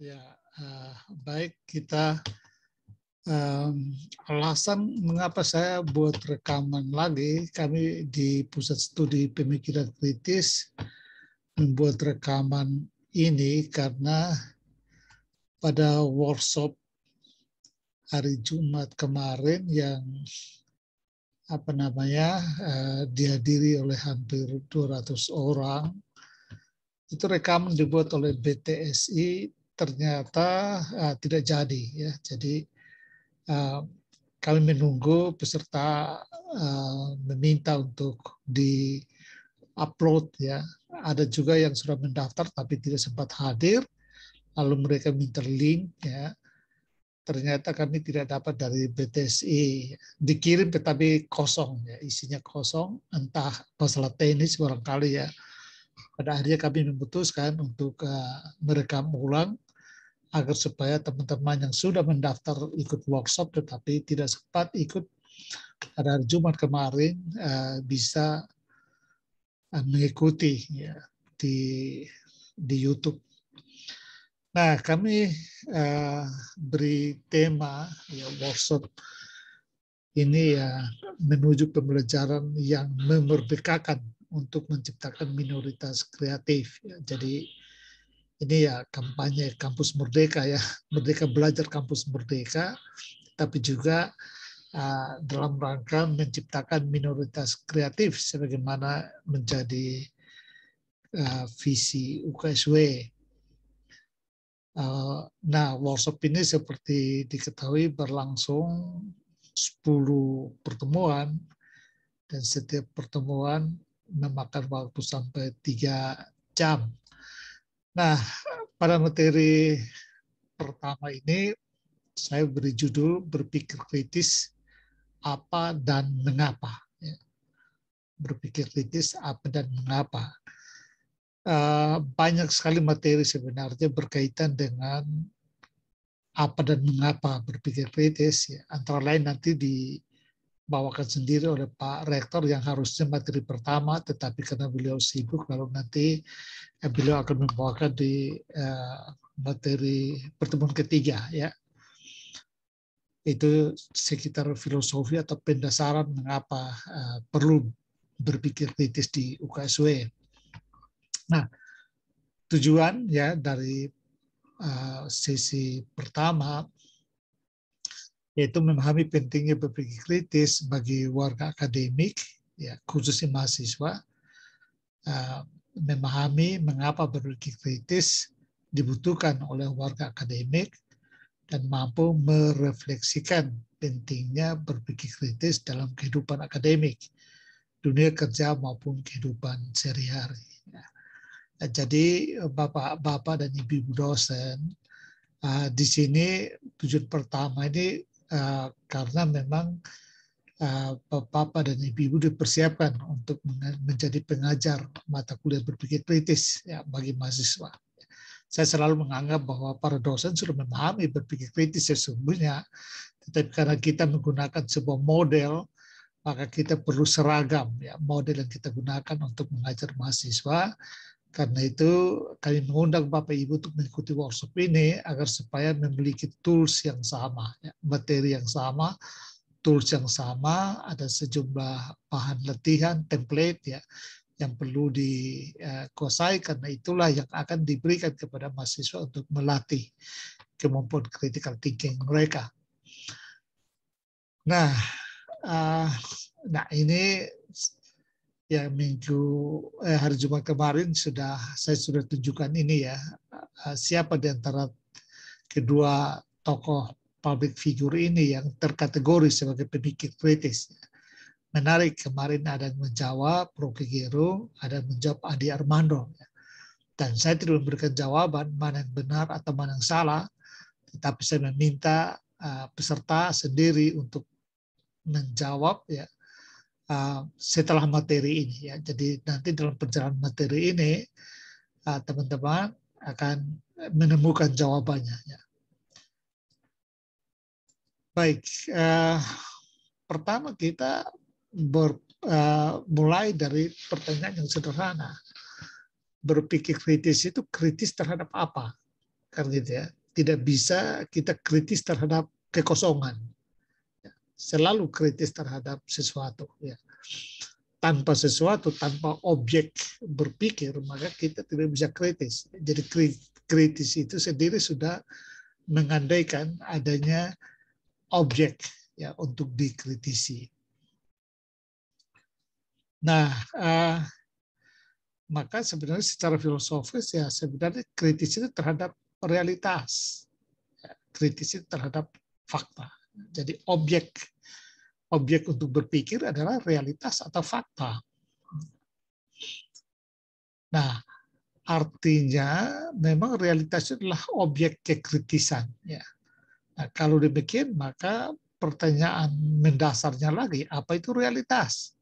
Ya, uh, baik kita um, alasan mengapa saya buat rekaman lagi, kami di Pusat Studi Pemikiran Kritis membuat rekaman ini karena pada workshop hari Jumat kemarin yang apa namanya uh, dihadiri oleh hampir 200 orang itu rekaman dibuat oleh BTSI ternyata uh, tidak jadi ya jadi uh, kami menunggu peserta uh, meminta untuk di upload ya ada juga yang sudah mendaftar tapi tidak sempat hadir lalu mereka minta link ya ternyata kami tidak dapat dari BTSI dikirim tetapi kosong ya isinya kosong entah masalah teknis barangkali ya pada akhirnya kami memutuskan untuk uh, merekam ulang agar supaya teman-teman yang sudah mendaftar ikut workshop tetapi tidak sempat ikut pada hari Jumat kemarin eh, bisa eh, mengikuti ya, di di YouTube. Nah, kami eh, beri tema ya, workshop ini ya menuju pembelajaran yang memerdekakan untuk menciptakan minoritas kreatif. Ya. Jadi ini ya kampanye kampus merdeka ya merdeka belajar kampus merdeka tapi juga uh, dalam rangka menciptakan minoritas kreatif sebagaimana menjadi uh, visi UKSW. Uh, eh, nah, workshop ini seperti diketahui berlangsung 10 pertemuan dan setiap pertemuan memakan waktu sampai tiga jam Nah, pada materi pertama ini saya beri judul berpikir kritis apa dan mengapa. Ya. Berpikir kritis apa dan mengapa. Eh, banyak sekali materi sebenarnya berkaitan dengan apa dan mengapa berpikir kritis. Ya. Antara lain nanti di bawakan sendiri oleh Pak Rektor yang harusnya materi pertama, tetapi karena beliau sibuk, lalu nanti eh, beliau akan membawakan di eh, materi pertemuan ketiga, ya itu sekitar filosofi atau pendasaran mengapa eh, perlu berpikir kritis di UKSW. Nah, tujuan ya dari sesi pertama yaitu memahami pentingnya berpikir kritis bagi warga akademik, ya khususnya mahasiswa, uh, memahami mengapa berpikir kritis dibutuhkan oleh warga akademik dan mampu merefleksikan pentingnya berpikir kritis dalam kehidupan akademik, dunia kerja maupun kehidupan sehari-hari. Ya, jadi bapak-bapak dan ibu-ibu dosen eh, di sini tujuan pertama ini Eh, karena memang uh, Bapak dan Ibu dipersiapkan untuk menjadi pengajar mata kuliah berpikir kritis ya, bagi mahasiswa. Saya selalu menganggap bahwa para dosen sudah memahami berpikir kritis sesungguhnya, tetapi karena kita menggunakan sebuah model maka kita perlu seragam ya model yang kita gunakan untuk mengajar mahasiswa karena itu kami mengundang Bapak Ibu untuk mengikuti workshop ini agar supaya memiliki tools yang sama, ya, materi yang sama, tools yang sama, ada sejumlah bahan latihan, template ya yang perlu dikuasai eh, karena itulah yang akan diberikan kepada mahasiswa untuk melatih kemampuan critical thinking mereka. Nah, uh, nah ini ya minggu eh, hari Jumat kemarin sudah saya sudah tunjukkan ini ya eh, siapa di antara kedua tokoh public figure ini yang terkategori sebagai pemikir kritis. Menarik kemarin ada yang menjawab Rocky Gerung, ada yang menjawab Adi Armando. Dan saya tidak memberikan jawaban mana yang benar atau mana yang salah, tetapi saya meminta eh, peserta sendiri untuk menjawab ya uh, setelah materi ini ya. Jadi nanti dalam perjalanan materi ini ah, teman-teman uh, akan menemukan jawabannya. Ya. Baik, uh, pertama kita ber, uh, mulai dari pertanyaan yang sederhana. Berpikir kritis itu kritis terhadap apa? Kan gitu ya. Tidak bisa kita kritis terhadap kekosongan selalu kritis terhadap sesuatu ya tanpa sesuatu tanpa objek berpikir maka kita tidak bisa kritis jadi kritis itu sendiri sudah mengandaikan adanya objek ya untuk dikritisi nah uh, maka sebenarnya secara filosofis ya sebenarnya kritis itu terhadap realitas ya, kritis itu terhadap fakta jadi objek objek untuk berpikir adalah realitas atau fakta. Nah, artinya memang realitas itu adalah objek kekritisan. Ya. Nah, kalau demikian maka pertanyaan mendasarnya lagi, apa itu realitas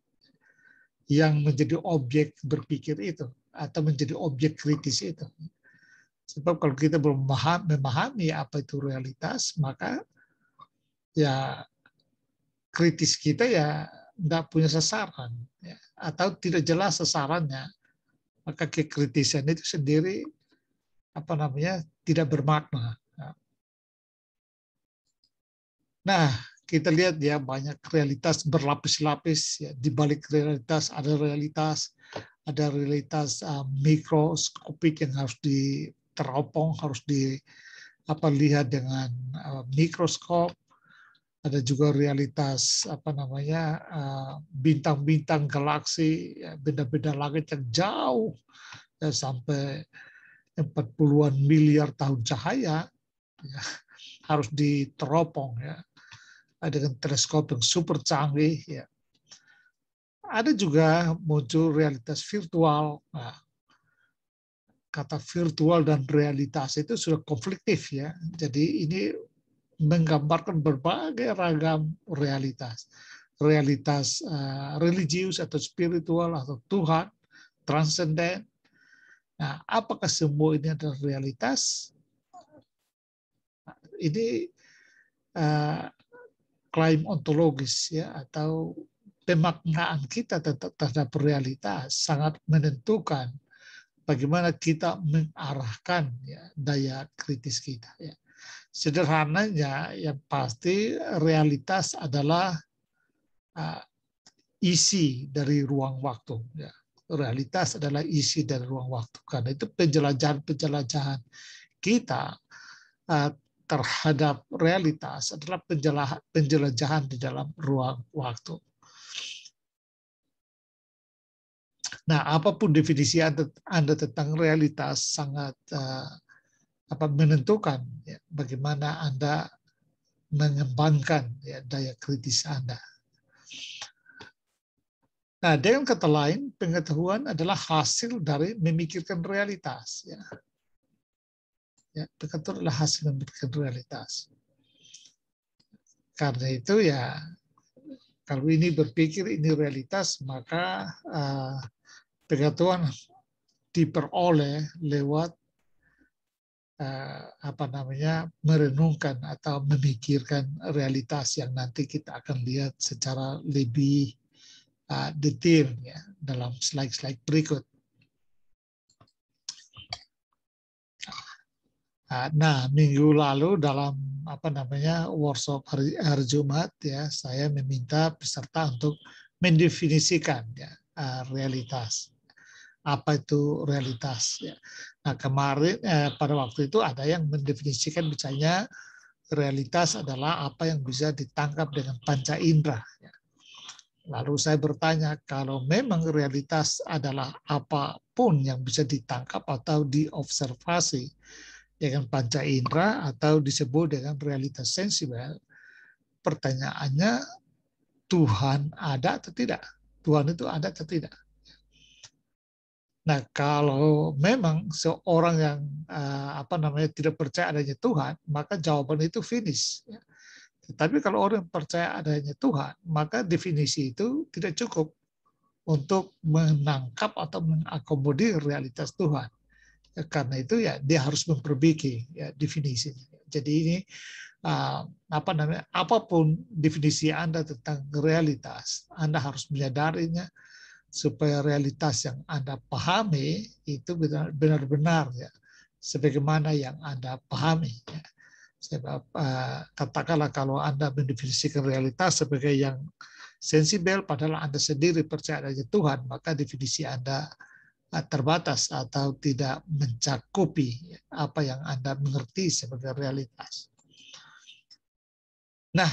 yang menjadi objek berpikir itu atau menjadi objek kritis itu? Sebab kalau kita belum memahami apa itu realitas, maka ya kritis kita ya nggak punya sasaran ya. atau tidak jelas sasarannya maka kekritisan itu sendiri apa namanya tidak bermakna. Ya. Nah, kita lihat ya banyak realitas berlapis-lapis ya di balik realitas ada realitas ada realitas uh, mikroskopik yang harus diteropong harus di apa lihat dengan uh, mikroskop ada juga realitas apa namanya eh, bintang-bintang galaksi ya, beda-beda langit yang jauh ya, sampai 40-an miliar tahun cahaya ya, harus diteropong ya dengan teleskop yang super canggih ya ada juga muncul realitas virtual nah, kata virtual dan realitas itu sudah konfliktif ya jadi ini menggambarkan berbagai ragam realitas. Realitas uh, religius atau spiritual atau Tuhan, transenden. Nah, apakah semua ini adalah realitas? Ini uh, klaim ontologis ya atau pemaknaan kita terhadap realitas sangat menentukan bagaimana kita mengarahkan ya, daya kritis kita ya. Sederhananya yang pasti realitas adalah uh, isi dari ruang waktu. Ya. Realitas adalah isi dari ruang waktu. Karena itu penjelajahan-penjelajahan kita uh, terhadap realitas adalah penjelajahan di dalam ruang waktu. Nah, apapun definisi Anda, tentang realitas sangat uh, apa menentukan ya, bagaimana Anda mengembangkan ya, daya kritis Anda. Nah, dengan kata lain, pengetahuan adalah hasil dari memikirkan realitas. Ya. Ya, pengetahuan adalah hasil memikirkan realitas. Karena itu ya, kalau ini berpikir ini realitas, maka uh, pengetahuan diperoleh lewat Eh, apa namanya merenungkan atau memikirkan realitas yang nanti kita akan lihat secara lebih eh, detail ya dalam slide-slide berikut. Ah, nah, minggu lalu dalam apa namanya workshop hari, hari Jumat ya, saya meminta peserta untuk mendefinisikan ya eh, realitas apa itu realitas. Ya. Nah kemarin eh, pada waktu itu ada yang mendefinisikan misalnya realitas adalah apa yang bisa ditangkap dengan panca indera. Ya. Lalu saya bertanya, kalau memang realitas adalah apapun yang bisa ditangkap atau diobservasi dengan panca indera atau disebut dengan realitas sensibel, pertanyaannya Tuhan ada atau tidak? Tuhan itu ada atau tidak? Nah, kalau memang seorang yang eh, apa namanya tidak percaya adanya Tuhan, maka jawaban itu finish. Ya. Tapi kalau orang percaya adanya Tuhan, maka definisi itu tidak cukup untuk menangkap atau mengakomodir realitas Tuhan. Ya, karena itu ya dia harus memperbaiki ya, definisinya. Jadi ini eh, apa namanya apapun definisi Anda tentang realitas, Anda harus menyadarinya, supaya realitas yang Anda pahami itu benar-benar ya sebagaimana yang Anda pahami. Ya. Sebab katakanlah kalau Anda mendefinisikan realitas sebagai yang sensibel padahal Anda sendiri percaya adanya Tuhan, maka definisi Anda eh, terbatas atau tidak mencakupi apa yang Anda mengerti sebagai realitas. Nah,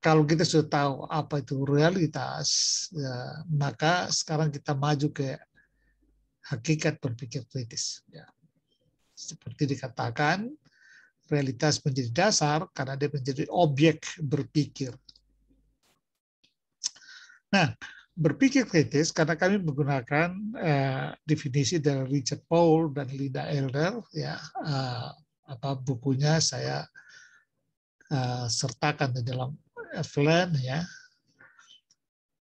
kalau kita sudah tahu apa itu realitas, ya, maka sekarang kita maju ke hakikat berpikir kritis. Ya. Seperti dikatakan, realitas menjadi dasar karena dia menjadi objek berpikir. Nah, berpikir kritis karena kami menggunakan eh, definisi dari Richard Paul dan Linda Elder, ya eh, apa bukunya saya eh, sertakan di dalam Evelyn ya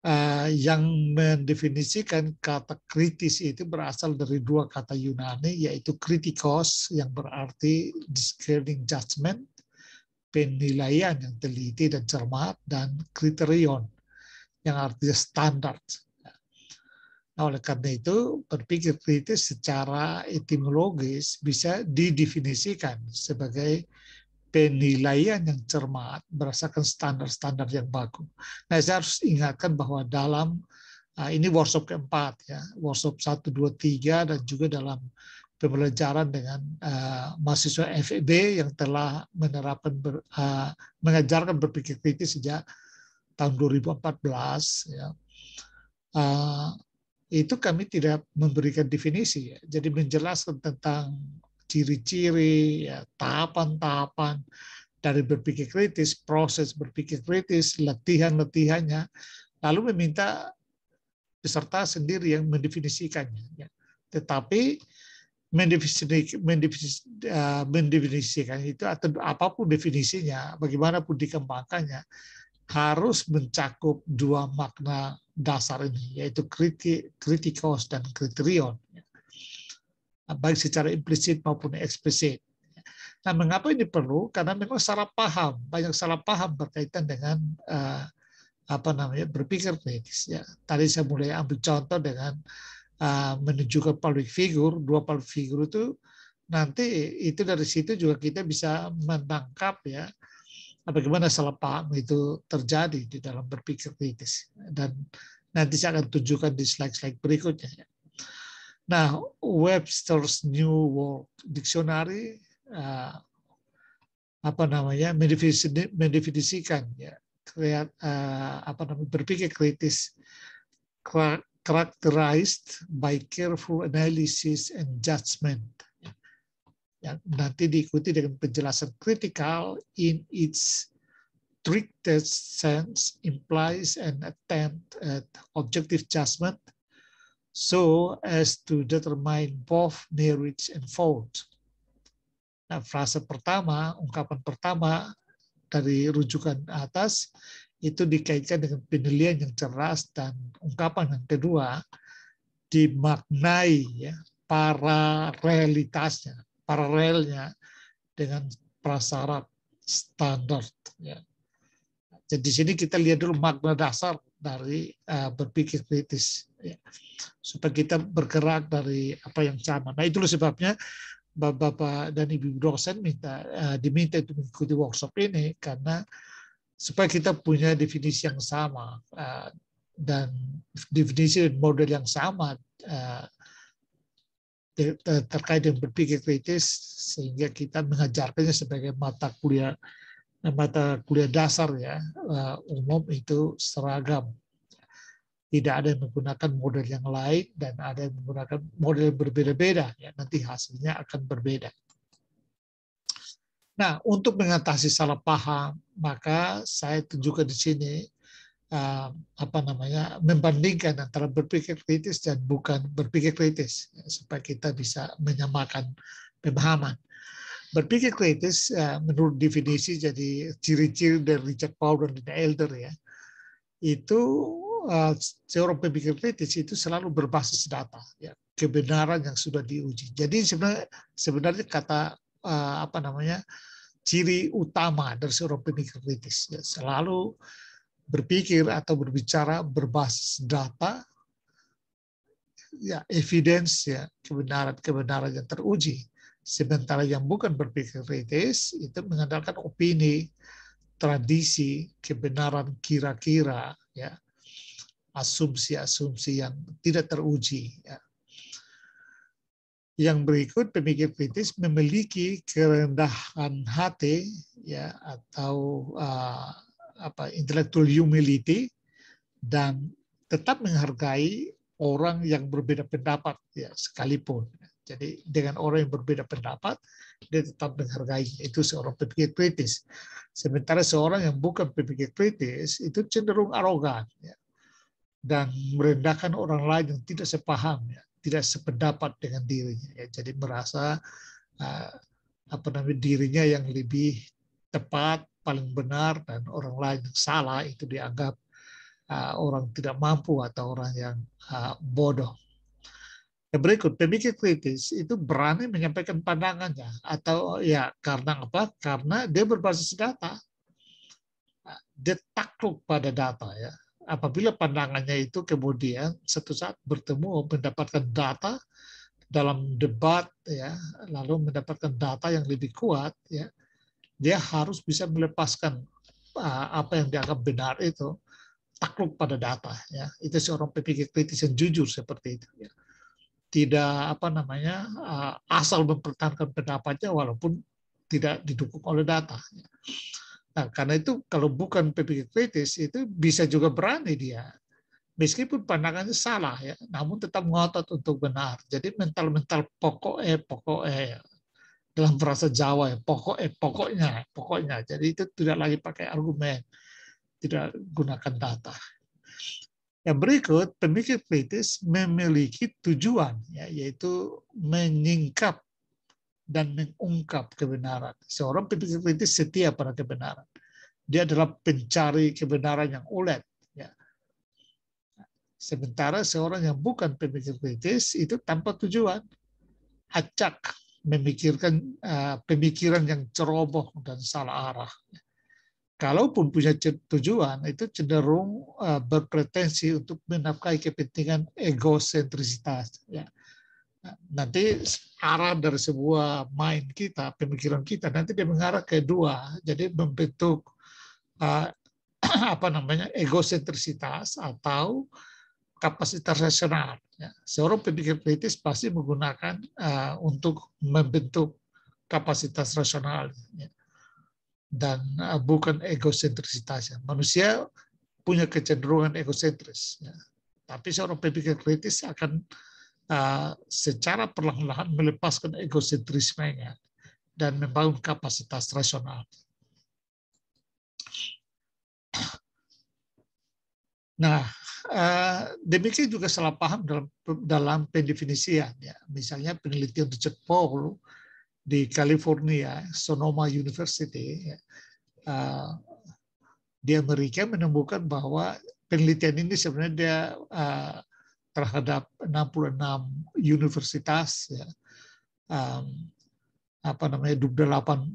uh, yang mendefinisikan kata kritis itu berasal dari dua kata Yunani yaitu kritikos yang berarti discerning judgment penilaian yang teliti dan cermat dan kriterion yang artinya standar. Nah, oleh karena itu berpikir kritis secara etimologis bisa didefinisikan sebagai penilaian yang cermat berdasarkan standar-standar yang baku. Nah, saya harus ingatkan bahwa dalam ah, ini workshop keempat ya, workshop satu dua tiga dan juga dalam pembelajaran dengan uh, mahasiswa FEB yang telah menerapkan ber, uh, mengajarkan berpikir kritis sejak tahun 2014 ya. Uh, itu kami tidak memberikan definisi ya. Jadi menjelaskan tentang ciri-ciri, ya, tahapan-tahapan dari berpikir kritis, proses berpikir kritis, latihan-latihannya, lalu meminta peserta sendiri yang mendefinisikannya. Ya. Tetapi ya, mendefinisikan itu atau apapun definisinya, bagaimanapun dikembangkannya, harus mencakup dua makna dasar ini, yaitu kritikos dan kriterion. Ya. Ah, baik secara implisit maupun eksplisit. Nah, mengapa ini perlu? Karena memang salah paham, banyak salah paham berkaitan dengan uh, apa namanya berpikir kritis. Ya, tadi saya mulai ambil contoh dengan uh, eh, menunjukkan public figure, dua public figure itu nanti itu dari situ juga kita bisa menangkap ya bagaimana salah paham itu terjadi di dalam berpikir kritis dan nanti saya akan tunjukkan di slide-slide berikutnya. Ya. Nah, Webster's New World Dictionary uh, apa namanya mendefinisikan ya kreat, uh, eh, apa namanya berpikir kritis characterized by careful analysis and judgment yang nanti diikuti dengan penjelasan kritikal in its strictest sense implies an attempt at objective judgment so as to determine both marriage and fault. Nah, frase pertama, ungkapan pertama dari rujukan atas itu dikaitkan dengan penilaian yang cerdas dan ungkapan yang kedua dimaknai ya, para realitasnya, paralelnya dengan prasyarat standar. Ya. Jadi di sini kita lihat dulu makna dasar dari uh, berpikir kritis ya. supaya kita bergerak dari apa yang sama. Nah itulah sebabnya bapak-bapak dan ibu dosen minta uh, diminta untuk mengikuti workshop ini karena supaya kita punya definisi yang sama uh, dan definisi dan model yang sama uh, terkait dengan berpikir kritis sehingga kita mengajarkannya sebagai mata kuliah Nah, mata kuliah dasar ya eh, umum itu seragam. Tidak ada yang menggunakan model yang lain dan ada yang menggunakan model yang berbeda-beda ya nanti hasilnya akan berbeda. Nah, untuk mengatasi salah paham, maka saya tunjukkan di sini eh, apa namanya membandingkan antara berpikir kritis dan bukan berpikir kritis ya, supaya kita bisa menyamakan pemahaman. Berpikir kritis uh, menurut definisi jadi ciri-ciri dari Richard Paul dan Linda Elder ya, itu uh, eh, seorang pemikir kritis itu selalu berbasis data, ya, kebenaran yang sudah diuji. Jadi sebenarnya sebenarnya kata uh, apa namanya ciri utama dari seorang pemikir kritis ya, selalu berpikir atau berbicara berbasis data ya evidence ya kebenaran kebenaran yang teruji Sementara yang bukan berpikir kritis itu mengandalkan opini, tradisi, kebenaran kira-kira, ya asumsi-asumsi yang tidak teruji. Ya. Yang berikut pemikir kritis memiliki kerendahan hati, ya atau uh, apa intellectual humility dan tetap menghargai orang yang berbeda pendapat ya sekalipun jadi dengan orang yang berbeda pendapat, dia tetap menghargai. Itu seorang pemikir kritis. Sementara seorang yang bukan pemikir kritis, itu cenderung arogan. Ya. Dan merendahkan orang lain yang tidak sepaham, ya. tidak sependapat dengan dirinya. Ya. Jadi merasa uh, apa namanya dirinya yang lebih tepat, paling benar, dan orang lain yang salah itu dianggap uh, orang tidak mampu atau orang yang uh, bodoh yang berikut pemikir kritis itu berani menyampaikan pandangannya atau ya karena apa karena dia berbasis data dia takluk pada data ya apabila pandangannya itu kemudian satu saat bertemu mendapatkan data dalam debat ya lalu mendapatkan data yang lebih kuat ya dia harus bisa melepaskan apa yang dianggap benar itu takluk pada data ya itu seorang pemikir kritis yang jujur seperti itu ya tidak apa namanya eh, asal mempertahankan pendapatnya walaupun tidak didukung oleh data. Nah, karena itu kalau bukan pemikir kritis itu bisa juga berani dia. Meskipun pandangannya salah ya, namun tetap ngotot untuk benar. Jadi mental-mental pokok eh pokok eh ya, dalam bahasa Jawa ya, pokok eh pokoknya, pokoknya. Jadi itu tidak lagi pakai argumen, tidak gunakan data. Yang berikut, pemikir kritis memiliki tujuan, ya, yaitu menyingkap dan mengungkap kebenaran. Seorang pemikir kritis setia pada kebenaran. Dia adalah pencari kebenaran yang ulet. Ya. Sementara seorang yang bukan pemikir kritis itu tanpa tujuan. Acak, memikirkan uh, pemikiran yang ceroboh dan salah arah. Ya kalaupun punya tujuan itu cenderung eh, berpretensi untuk menafkahi kepentingan egosentrisitas ya nah, nanti arah dari sebuah mind kita pemikiran kita nanti dia mengarah ke dua jadi membentuk uh, apa namanya egosentrisitas atau kapasitas rasional ya. seorang pemikir kritis pasti menggunakan eh, untuk membentuk kapasitas rasional ya dan eh, bukan egosentrisitasnya. Manusia punya kecenderungan egosentris, ya. tapi seorang pemikir kritis akan uh, secara perlahan-lahan melepaskan egosentrismenya dan membangun kapasitas rasional. Nah, uh, demikian juga salah paham dalam dalam pendefinisian. Ya. Misalnya penelitian Richard Paul di California, Sonoma University, ya, uh, di Amerika menemukan bahwa penelitian ini sebenarnya dia, uh, terhadap 66 universitas, ya, um, apa namanya 28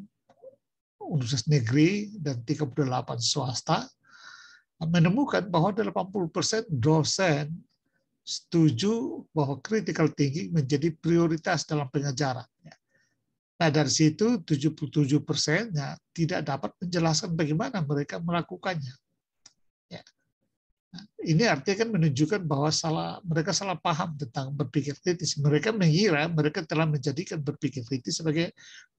universitas negeri dan 38 swasta, menemukan bahwa 80% dosen setuju bahwa critical thinking menjadi prioritas dalam pengajaran. Ya. Nah, dari situ 77 persennya tidak dapat menjelaskan bagaimana mereka melakukannya. Ya. Nah, ini artinya kan menunjukkan bahwa salah mereka salah paham tentang berpikir kritis. Mereka mengira mereka telah menjadikan berpikir kritis sebagai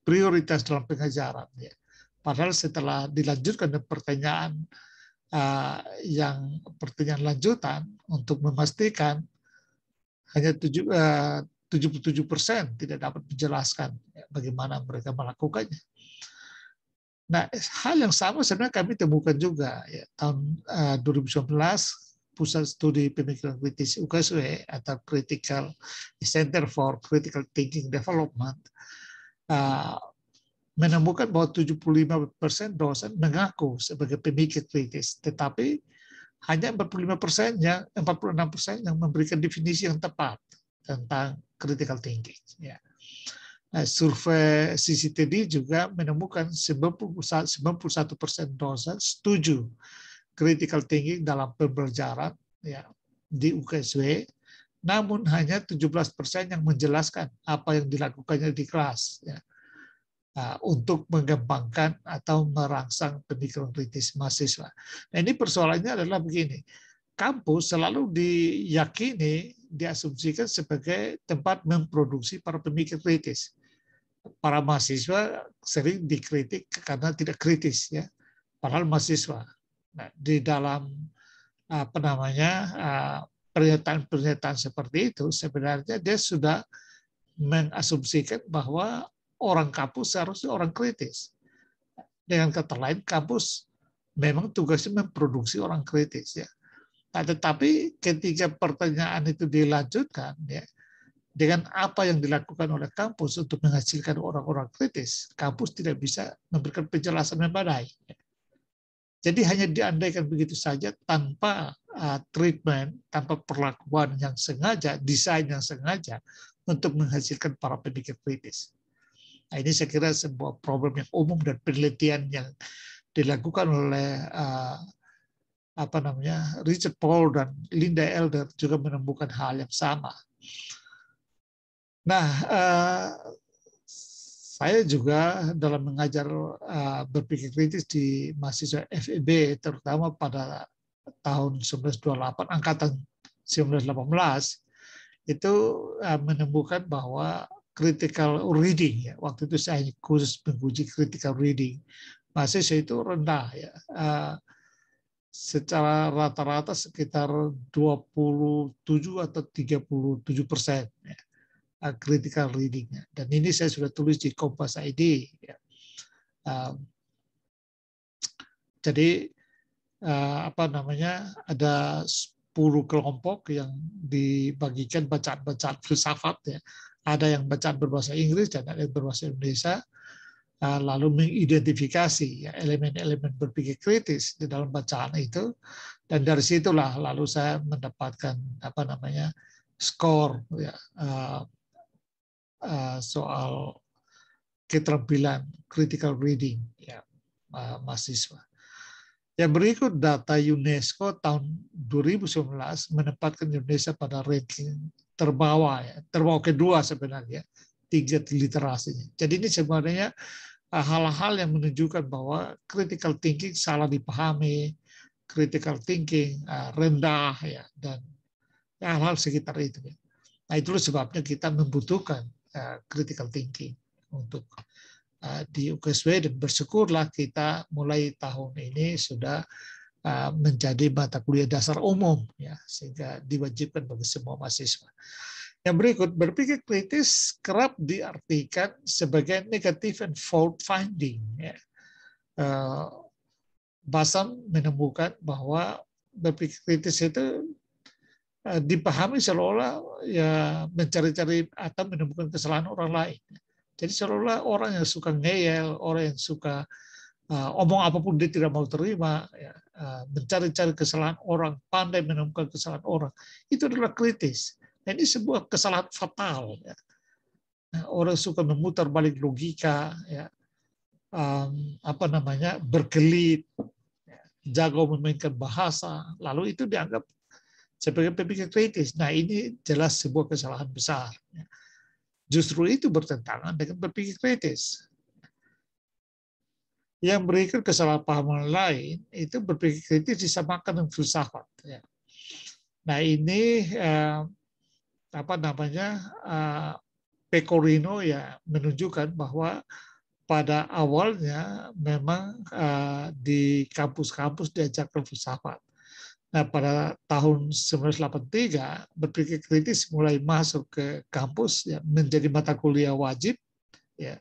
prioritas dalam pengajaran. Ya. Padahal setelah dilanjutkan dengan pertanyaan uh, yang pertanyaan lanjutan untuk memastikan hanya tujuh, eh, uh, 77 persen tidak dapat menjelaskan bagaimana mereka melakukannya. Nah, hal yang sama sebenarnya kami temukan juga ya, tahun uh, eh, 2019 Pusat Studi Pemikiran Kritis UKSW atau Critical Center for Critical Thinking Development eh, menemukan bahwa 75 persen dosen mengaku sebagai pemikir kritis, tetapi hanya 45 persennya, 46 persen yang memberikan definisi yang tepat tentang critical thinking. Ya. Nah, survei CCTD juga menemukan 91 persen dosen setuju critical thinking dalam pembelajaran ya, di UKSW, namun hanya 17 persen yang menjelaskan apa yang dilakukannya di kelas. Ya. Nah, untuk mengembangkan atau merangsang pemikiran kritis mahasiswa. Nah, ini persoalannya adalah begini kampus selalu diyakini, diasumsikan sebagai tempat memproduksi para pemikir kritis. Para mahasiswa sering dikritik karena tidak kritis ya, padahal mahasiswa. Nah, di dalam apa namanya ah, pernyataan-pernyataan seperti itu sebenarnya dia sudah mengasumsikan bahwa orang kampus seharusnya orang kritis. Dengan kata lain, kampus memang tugasnya memproduksi orang kritis ya Nah, tetapi ketika pertanyaan itu dilanjutkan ya dengan apa yang dilakukan oleh kampus untuk menghasilkan orang-orang kritis, kampus tidak bisa memberikan penjelasan yang badai. Ya. Jadi hanya diandaikan begitu saja tanpa uh, treatment, tanpa perlakuan yang sengaja, desain yang sengaja untuk menghasilkan para pemikir kritis. Nah, ini saya kira sebuah problem yang umum dan penelitian yang dilakukan oleh uh, apa namanya Richard Paul dan Linda Elder juga menemukan hal yang sama. Nah, eh, saya juga dalam mengajar eh, berpikir kritis di mahasiswa FEB, terutama pada tahun 1928, angkatan 1918, itu eh, menemukan bahwa critical reading, ya, waktu itu saya khusus menguji critical reading, mahasiswa itu rendah. ya secara rata-rata sekitar 27 atau 37 persen ya, uh, critical readingnya. Dan ini saya sudah tulis di Kompas ID. Ya. Uh, jadi uh, apa namanya ada 10 kelompok yang dibagikan bacaan-bacaan filsafat ya. Ada yang bacaan berbahasa Inggris dan ada yang berbahasa Indonesia Eh, lalu mengidentifikasi ya, elemen-elemen berpikir kritis di dalam bacaan itu dan dari situlah lalu saya mendapatkan apa namanya skor ya, eh, eh, soal keterampilan critical reading ya mahasiswa. Yang berikut data UNESCO tahun 2019 menempatkan Indonesia pada ranking terbawah ya, terbawah kedua sebenarnya tiga literasinya. Jadi ini sebenarnya eh, hal-hal yang menunjukkan bahwa critical thinking salah dipahami, critical thinking eh, rendah ya dan hal-hal sekitar itu. Ya. Nah itulah sebabnya kita membutuhkan eh, critical thinking untuk di UKSW dan bersyukurlah kita mulai tahun ini sudah menjadi mata kuliah dasar umum ya sehingga diwajibkan bagi semua mahasiswa. Yang berikut, berpikir kritis kerap diartikan sebagai negative and fault finding. Ya. Eh, Basam menemukan bahwa berpikir kritis itu eh, dipahami seolah-olah ya mencari-cari atau menemukan kesalahan orang lain. Jadi seolah-olah orang yang suka ngeyel, orang yang suka uh, omong apapun dia tidak mau terima, ya, uh, mencari-cari kesalahan orang, pandai menemukan kesalahan orang, itu adalah kritis Nah, ini sebuah kesalahan fatal. Ya. Nah, orang suka memutar balik logika, ya. um, apa namanya berkelit, ya. jago memainkan bahasa, lalu itu dianggap sebagai pemikir kritis. Nah ini jelas sebuah kesalahan besar. Ya. Justru itu bertentangan dengan berpikir kritis yang berikut kesalahpahaman lain itu berpikir kritis disamakan dengan filsafat. Ya. Nah ini Um, apa namanya eh, Pecorino ya menunjukkan bahwa pada awalnya memang eh, di kampus-kampus diajak filsafat. Nah, pada tahun 1983 berpikir kritis mulai masuk ke kampus ya menjadi mata kuliah wajib ya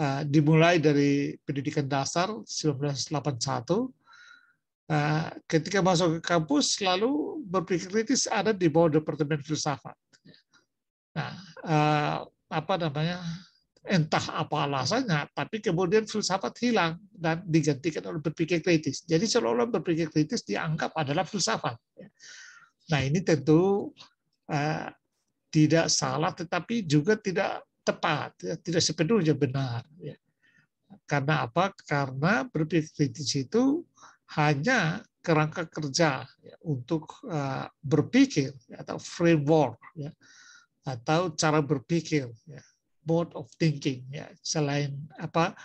eh, dimulai dari pendidikan dasar 1981 Eh, ketika masuk ke kampus selalu berpikir kritis ada di bawah departemen filsafat. Nah, eh, apa namanya? entah apa alasannya, tapi kemudian filsafat hilang dan digantikan oleh berpikir kritis. Jadi seolah-olah berpikir kritis dianggap adalah filsafat. Nah ini tentu eh, tidak salah, tetapi juga tidak tepat, ya, tidak sepenuhnya benar. Ya. Karena apa? Karena berpikir kritis itu hanya kerangka kerja ya, untuk uh, berpikir ya, atau framework ya, atau cara berpikir ya, mode of thinking ya selain apa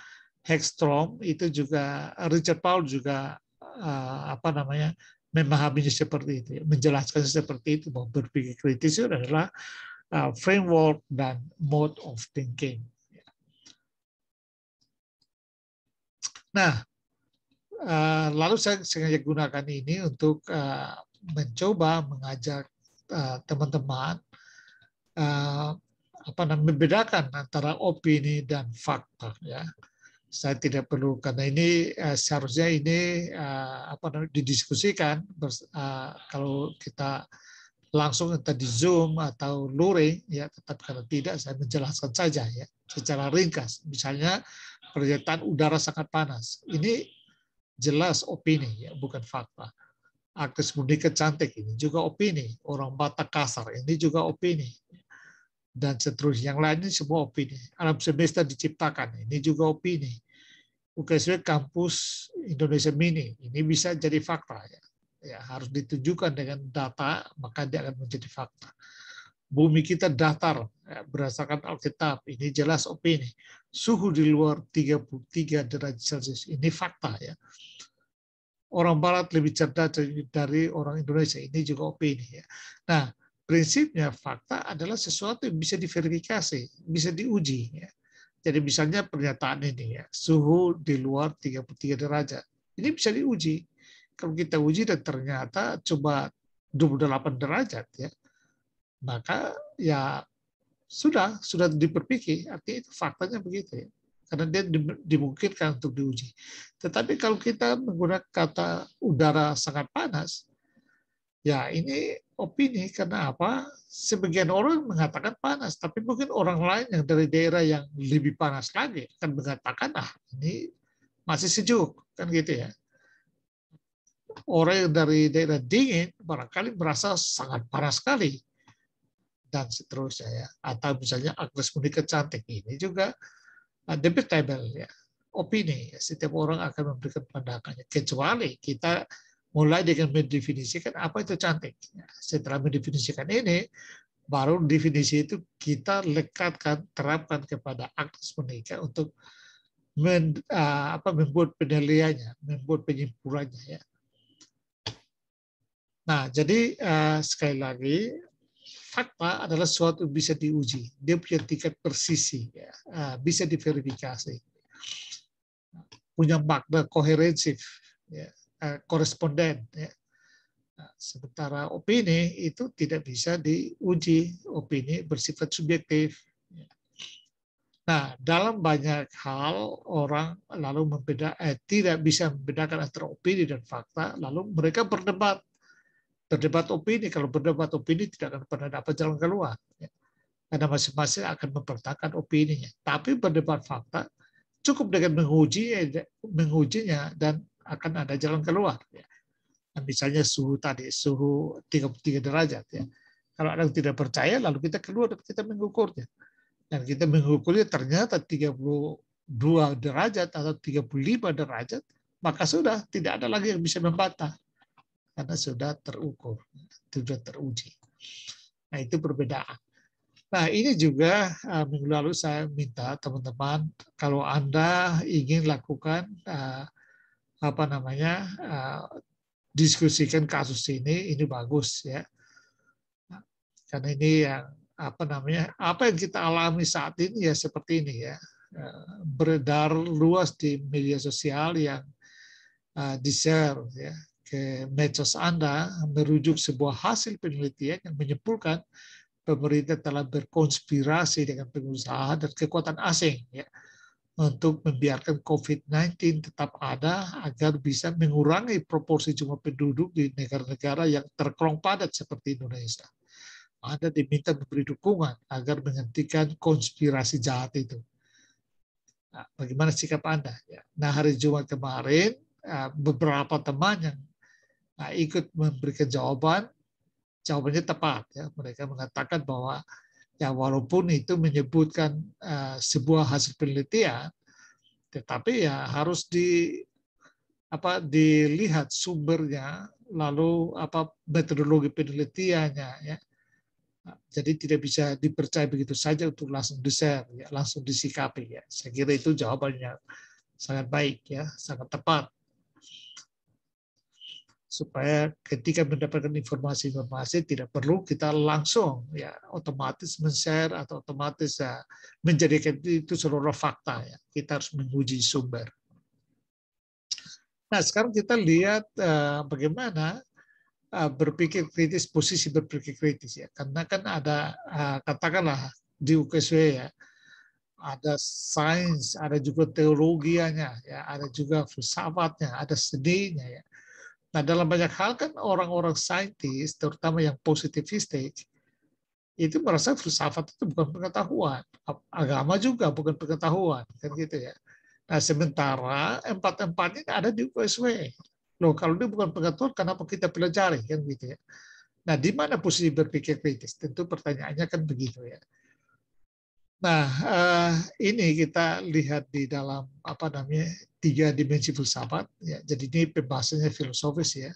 Hextrom itu juga Richard Paul juga uh, apa namanya memahaminya seperti itu ya, menjelaskan seperti itu bahwa berpikir kritis itu adalah uh, framework dan mode of thinking. Ya. Nah, Eh, lalu saya sengaja gunakan ini untuk eh, mencoba mengajak eh, teman-teman apa namanya membedakan antara opini dan fakta ya saya tidak perlu karena ini seharusnya ini apa namanya didiskusikan kalau kita langsung entah di zoom atau luring ya tetap kalau tidak saya menjelaskan saja ya secara ringkas misalnya pernyataan udara sangat panas ini jelas opini, ya, bukan fakta. Artis Bundika kecantik ini juga opini, orang Batak kasar ini juga opini, dan seterusnya. Yang lainnya semua opini. Alam semesta diciptakan, ini juga opini. UKSW kampus Indonesia Mini, ini bisa jadi fakta. Ya. ya harus ditunjukkan dengan data, maka dia akan menjadi fakta. Bumi kita datar, ya, berdasarkan Alkitab, ini jelas opini suhu di luar 33 derajat Celcius. Ini fakta ya. Orang Barat lebih cerdas dari orang Indonesia. Ini juga opini ya. Nah, prinsipnya fakta adalah sesuatu yang bisa diverifikasi, bisa diuji. Ya. Jadi misalnya pernyataan ini ya, suhu di luar 33 derajat. Ini bisa diuji. Kalau kita uji dan ternyata coba 28 derajat ya, maka ya sudah sudah diperpikir artinya itu faktanya begitu ya karena dia dimungkinkan untuk diuji. Tetapi kalau kita menggunakan kata udara sangat panas, ya ini opini karena apa? Sebagian orang mengatakan panas, tapi mungkin orang lain yang dari daerah yang lebih panas lagi akan mengatakan ah ini masih sejuk kan gitu ya. Orang yang dari daerah dingin barangkali merasa sangat panas sekali dan seterusnya ya. Atau misalnya Agnes Monica cantik ini juga uh, debatable ya opini ya. setiap orang akan memberikan pandangannya kecuali kita mulai dengan mendefinisikan apa itu cantik ya. setelah mendefinisikan ini baru definisi itu kita lekatkan terapkan kepada Agnes menikah untuk men, uh, apa, membuat penilaiannya membuat penyimpulannya ya nah jadi uh, sekali lagi fakta adalah suatu bisa diuji. Dia punya tingkat persisi, ya. Ah, bisa diverifikasi, punya makna koherensif, ya. Ah, koresponden. Ya. Ah, sementara opini itu tidak bisa diuji. Opini bersifat subjektif. Ya. Nah, dalam banyak hal orang lalu membeda, eh, tidak bisa membedakan antara opini dan fakta, lalu mereka berdebat berdebat opini. Kalau berdebat opini tidak akan pernah dapat jalan keluar. Ya. Karena masing-masing akan mempertahankan opininya. Tapi berdebat fakta cukup dengan menguji mengujinya dan akan ada jalan keluar. Ya. Nah, misalnya suhu tadi, suhu 33 derajat. Ya. Kalau ada yang tidak percaya, lalu kita keluar dan kita mengukurnya. Dan kita mengukurnya ternyata 32 derajat atau 35 derajat, maka sudah tidak ada lagi yang bisa membantah karena sudah terukur, sudah teruji. Nah, itu perbedaan. Nah, ini juga uh, minggu lalu saya minta teman-teman kalau Anda ingin lakukan uh, apa namanya? Uh, diskusikan kasus ini, ini bagus ya. Karena ini yang apa namanya? Apa yang kita alami saat ini ya seperti ini ya. Uh, beredar luas di media sosial yang uh, di-share ya ke medsos Anda merujuk sebuah hasil penelitian yang menyimpulkan pemerintah telah berkonspirasi dengan pengusaha dan kekuatan asing ya untuk membiarkan COVID-19 tetap ada agar bisa mengurangi proporsi jumlah penduduk di negara-negara yang terkerong padat seperti Indonesia. Anda diminta memberi dukungan agar menghentikan konspirasi jahat itu. Nah, bagaimana sikap Anda? Ya, nah, hari Jumat kemarin eh, beberapa teman yang nah, ikut memberikan jawaban, jawabannya tepat. Ya. Mereka mengatakan bahwa ya walaupun itu menyebutkan uh, sebuah hasil penelitian, tetapi ya harus di apa dilihat sumbernya, lalu apa metodologi penelitiannya. Ya. Jadi tidak bisa dipercaya begitu saja untuk langsung di ya, langsung disikapi. Ya. Saya kira itu jawabannya sangat baik, ya, sangat tepat supaya ketika mendapatkan informasi-informasi tidak perlu kita langsung ya otomatis men-share atau otomatis ya, menjadikan itu seluruh fakta ya. Kita harus menguji sumber. Nah, sekarang kita lihat uh, bagaimana uh, berpikir kritis, posisi berpikir kritis ya. Karena kan ada uh, katakanlah di UKSW ya ada sains, ada juga teologianya, ya, ada juga filsafatnya, ada sedihnya ya Nah, dalam banyak hal kan orang-orang saintis, terutama yang positivistik, itu merasa filsafat itu bukan pengetahuan. Agama juga bukan pengetahuan. Kan gitu ya. Nah, sementara empat-empatnya ada di USW. Loh, kalau dia bukan pengetahuan, kenapa kita pelajari? Kan gitu ya. Nah, di mana posisi berpikir kritis? Tentu pertanyaannya kan begitu ya. Nah, eh, ini kita lihat di dalam apa namanya tiga dimensi filsafat. Ya, jadi ini pembahasannya filosofis ya.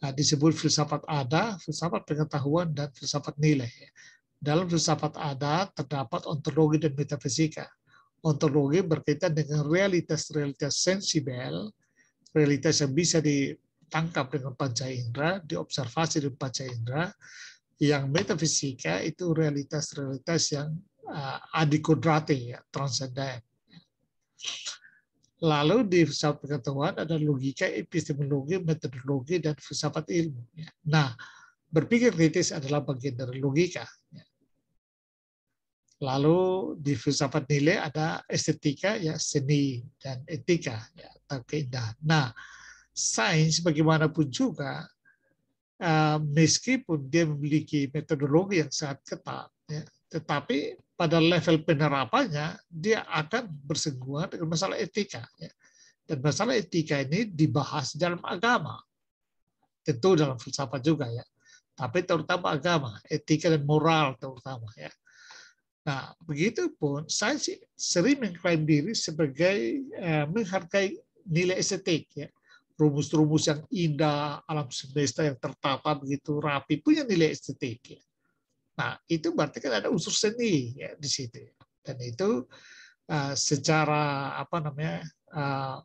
Nah, disebut filsafat ada, filsafat pengetahuan, dan filsafat nilai. Ya. Dalam filsafat ada terdapat ontologi dan metafisika. Ontologi berkaitan dengan realitas-realitas sensibel, realitas yang bisa ditangkap dengan panca indera, diobservasi dengan panca indera. Yang metafisika itu realitas-realitas yang Eh, Adikodrati, kudrati ya, transenden. Lalu di filsafat pengetahuan ada logika, epistemologi, metodologi, dan filsafat ilmu. Ya. Nah, berpikir kritis adalah bagian dari logika. Ya. Lalu di filsafat nilai ada estetika, ya seni dan etika ya, atau keindahan. Nah, sains bagaimanapun juga, eh, meskipun dia memiliki metodologi yang sangat ketat, ya, tetapi pada level penerapannya dia akan bersinggungan dengan masalah etika. Ya. Dan masalah etika ini dibahas dalam agama, tentu dalam filsafat juga ya, tapi terutama agama, etika dan moral terutama ya. Nah, begitupun saya sih sering mengklaim diri sebagai eh, menghargai nilai estetik ya. Rumus-rumus yang indah, alam semesta yang tertata begitu rapi punya nilai estetik ya Nah, itu berarti kan ada unsur seni ya di situ. Dan itu uh, secara apa namanya uh,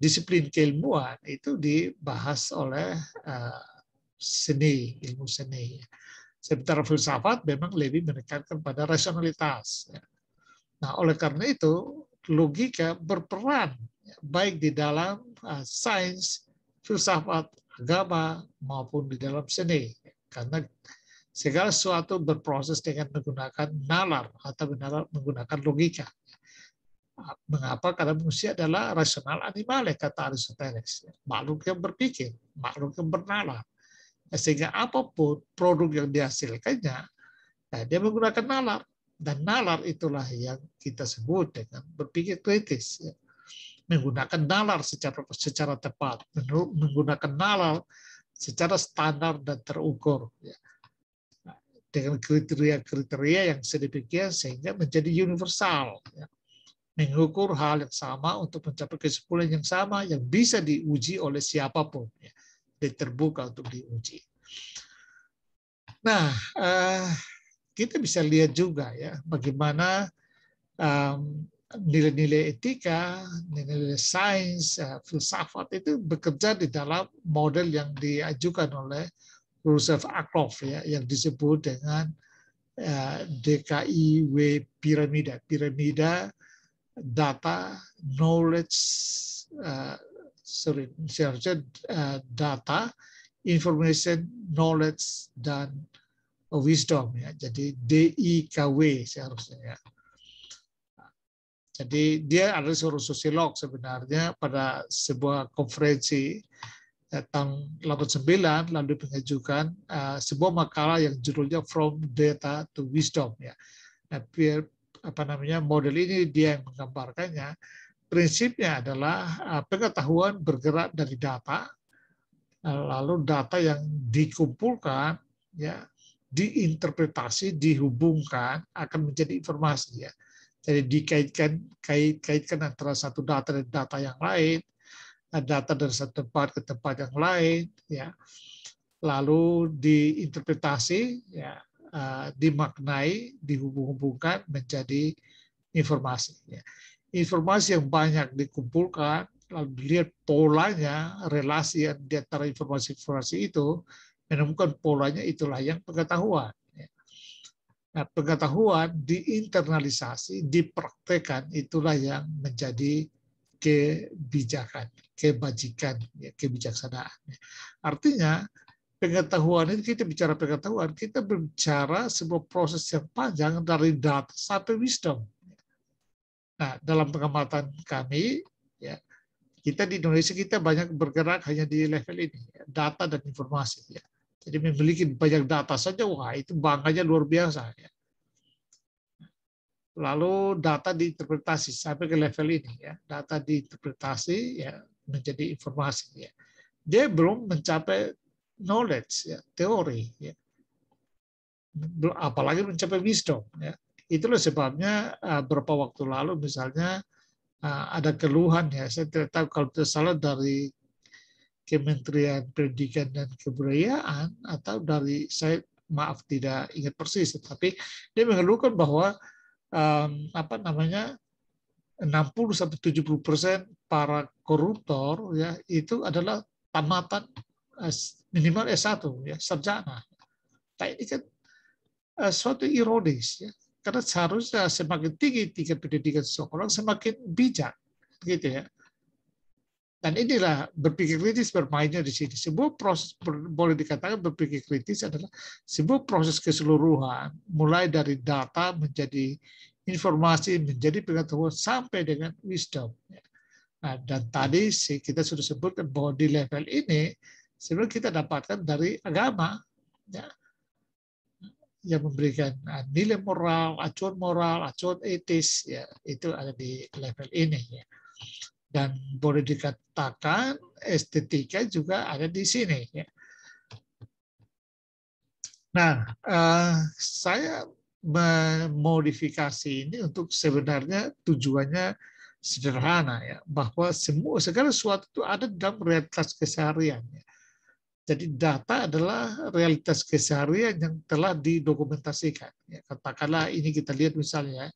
disiplin keilmuan itu dibahas oleh uh, seni, ilmu seni. Sementara filsafat memang lebih menekankan pada rasionalitas. Ya. Nah, oleh karena itu logika berperan ya, baik di dalam sains, filsafat, agama maupun di dalam seni karena Segala sesuatu berproses dengan menggunakan nalar atau menggunakan logika. Mengapa? Karena manusia adalah rasional animale, kata Aristoteles. Makhluk yang berpikir, makhluk yang bernalar. Sehingga apapun produk yang dihasilkannya, nah dia menggunakan nalar. Dan nalar itulah yang kita sebut dengan berpikir kritis. Ya. Menggunakan nalar secara, secara tepat, menggunakan nalar secara standar dan terukur. Ya dengan kriteria-kriteria yang sedemikian sehingga menjadi universal. Ya. Mengukur hal yang sama untuk mencapai kesimpulan yang sama yang bisa diuji oleh siapapun. Ya. terbuka untuk diuji. Nah, eh, kita bisa lihat juga ya bagaimana nilai-nilai etika, nilai-nilai sains, eh, filsafat itu bekerja di dalam model yang diajukan oleh Rusev Akrov ya yang disebut dengan eh, DKIW piramida, piramida data knowledge uh, sorry seharusnya uh, data information knowledge dan wisdom ya. Jadi DIKW seharusnya ya. Jadi dia adalah seorang sosiolog sebenarnya pada sebuah konferensi tahun sembilan lalu mengajukan uh, eh, sebuah makalah yang judulnya From Data to Wisdom ya. Nah, apa namanya model ini dia yang menggambarkannya. Prinsipnya adalah uh, pengetahuan bergerak dari data lalu data yang dikumpulkan ya diinterpretasi dihubungkan akan menjadi informasi ya. Jadi dikaitkan kait kaitkan antara satu data dan data yang lain data dari satu tempat ke tempat yang lain ya lalu diinterpretasi ya eh, dimaknai dihubung-hubungkan menjadi informasi ya. informasi yang banyak dikumpulkan lalu dilihat polanya relasi di antara informasi-informasi itu menemukan polanya itulah yang pengetahuan ya. nah, pengetahuan diinternalisasi dipraktekan itulah yang menjadi kebijakan, kebajikan, ya, kebijaksanaan. Artinya pengetahuan ini kita bicara pengetahuan, kita bicara sebuah proses yang panjang dari data sampai wisdom. Nah, dalam pengamatan kami, ya, kita di Indonesia kita banyak bergerak hanya di level ini, ya, data dan informasi. Ya. Jadi memiliki banyak data saja, wah itu bangganya luar biasa. Ya lalu data diinterpretasi sampai ke level ini ya data diinterpretasi ya menjadi informasi ya dia belum mencapai knowledge ya teori ya apalagi mencapai wisdom ya itulah sebabnya eh, beberapa waktu lalu misalnya eh, ada keluhan ya saya tidak tahu kalau tidak salah dari Kementerian Pendidikan dan Kebudayaan atau dari saya maaf tidak ingat persis tapi dia mengeluhkan bahwa um, apa namanya 60 sampai 70 persen para koruptor ya itu adalah tamatan minimal S1 ya sarjana. Nah ini kan uh, suatu ironis ya karena seharusnya semakin tinggi tingkat pendidikan seseorang semakin bijak gitu ya dan inilah berpikir kritis bermainnya di sini. Sebuah proses boleh dikatakan berpikir kritis adalah sebuah proses keseluruhan mulai dari data menjadi informasi menjadi pengetahuan sampai dengan wisdom. Nah, dan tadi si kita sudah sebutkan bahwa di level ini sebenarnya kita dapatkan dari agama ya, yang memberikan nah, nilai moral, acuan moral, acuan etis ya itu ada di level ini. Ya dan boleh dikatakan estetika juga ada di sini. Ya. Nah, eh, saya memodifikasi ini untuk sebenarnya tujuannya sederhana ya bahwa semua segala sesuatu itu ada dalam realitas keseharian ya. Jadi data adalah realitas keseharian yang telah didokumentasikan. Ya. katakanlah ini kita lihat misalnya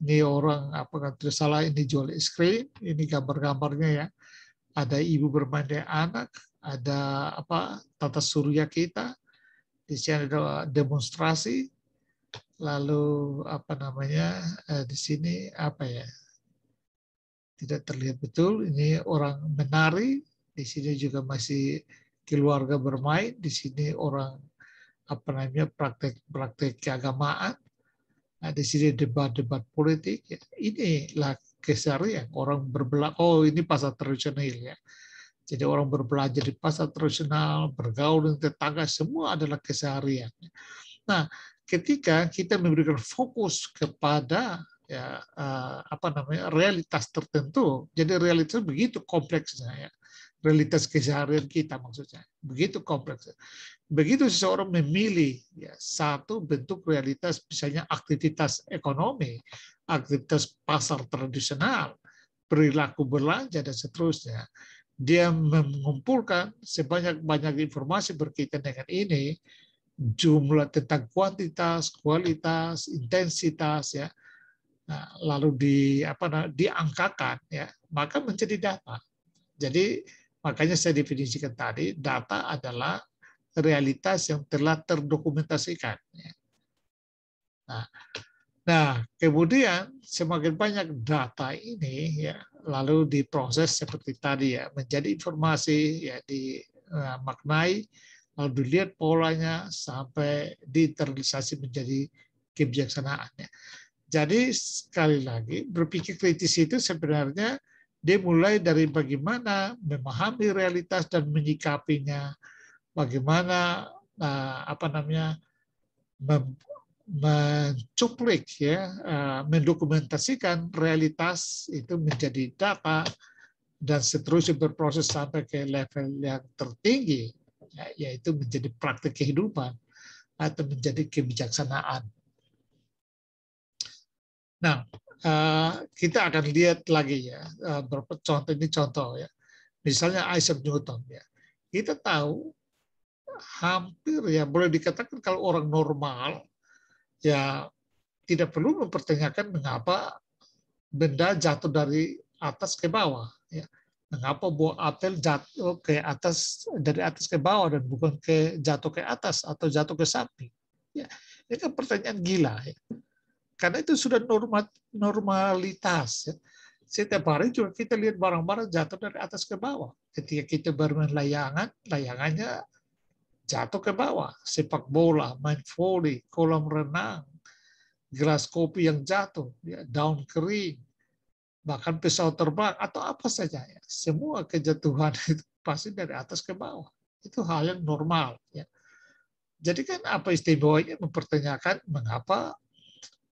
ini orang apa kata salah ini jual es krim ini gambar-gambarnya ya ada ibu bermain dengan anak ada apa tata surya kita di sini ada demonstrasi lalu apa namanya eh, di sini apa ya tidak terlihat betul ini orang menari di sini juga masih keluarga bermain di sini orang apa namanya praktek-praktek keagamaan Nah, di sini debat-debat politik, ya, inilah keseharian ya, orang berbelak oh ini pasar tradisional ya. Jadi orang berbelanja di pasar tradisional, bergaul dengan tetangga, semua adalah keseharian. Nah, ketika kita memberikan fokus kepada ya eh, apa namanya realitas tertentu, jadi realitas begitu kompleksnya ya realitas keseharian kita maksudnya begitu kompleks begitu seseorang memilih ya, satu bentuk realitas misalnya aktivitas ekonomi, aktivitas pasar tradisional, perilaku belanja dan seterusnya, dia mengumpulkan sebanyak-banyak informasi berkaitan dengan ini, jumlah tentang kuantitas, kualitas, intensitas ya. Nah, lalu di apa diangkakan ya, maka menjadi data. Jadi makanya saya definisikan tadi data adalah realitas yang telah terdokumentasikan. Ya. Nah, nah kemudian semakin banyak data ini ya lalu diproses seperti tadi ya menjadi informasi ya dimaknai eh, lalu dilihat polanya sampai diinternalisasi menjadi kebijaksanaannya. Jadi sekali lagi berpikir kritis itu sebenarnya dia mulai dari bagaimana memahami realitas dan menyikapinya, bagaimana uh, apa namanya mem, mencuplik ya uh, mendokumentasikan realitas itu menjadi data dan seterusnya berproses sampai ke level yang tertinggi ya, yaitu menjadi praktik kehidupan atau menjadi kebijaksanaan. Nah, uh, kita akan lihat lagi ya uh, berapa contoh ini contoh ya. Misalnya Isaac Newton ya. Kita tahu hampir ya boleh dikatakan kalau orang normal ya tidak perlu mempertanyakan mengapa benda jatuh dari atas ke bawah ya mengapa buah apel jatuh ke atas dari atas ke bawah dan bukan ke jatuh ke atas atau jatuh ke samping ya ini kan pertanyaan gila ya karena itu sudah norma, normalitas ya setiap hari juga kita lihat barang-barang jatuh dari atas ke bawah. Ketika kita bermain layangan, layangannya jatuh ke bawah. Sepak bola, main volley, kolam renang, gelas kopi yang jatuh, ya, daun kering, bahkan pesawat terbang atau apa saja ya. Semua kejatuhan itu pasti dari atas ke bawah. Itu hal yang normal ya. Jadi kan apa istimewanya mempertanyakan mengapa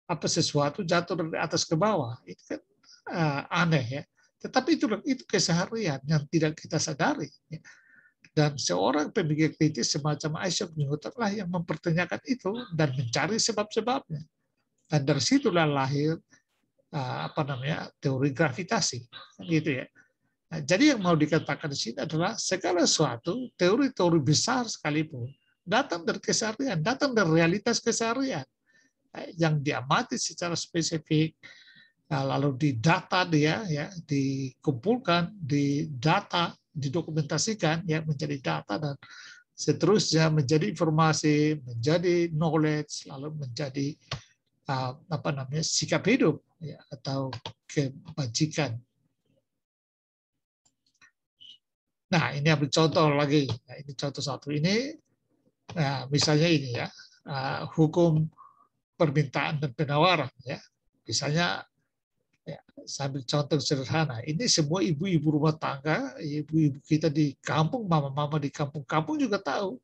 apa sesuatu jatuh dari atas ke bawah. Itu kan uh, aneh ya. Tetapi itu itu keseharian yang tidak kita sadari. Ya. Dan seorang pemikir kritis semacam Isaac Newton lah yang mempertanyakan itu dan mencari sebab-sebabnya. Dan dari situlah lahir eh, apa namanya teori gravitasi, gitu ya. Nah, jadi yang mau dikatakan di sini adalah segala sesuatu teori-teori besar sekalipun datang dari keseharian, datang dari realitas keseharian eh, yang diamati secara spesifik eh, lalu didata dia ya dikumpulkan di data didokumentasikan ya menjadi data dan seterusnya menjadi informasi, menjadi knowledge, lalu menjadi uh, apa namanya sikap hidup ya, atau kebajikan. Nah ini ambil contoh lagi. Nah, ini contoh satu ini, nah, misalnya ini ya uh, hukum permintaan dan penawaran ya. Misalnya Ya, sambil contoh sederhana, ini semua ibu-ibu rumah tangga, ibu-ibu kita di kampung, mama-mama di kampung-kampung juga tahu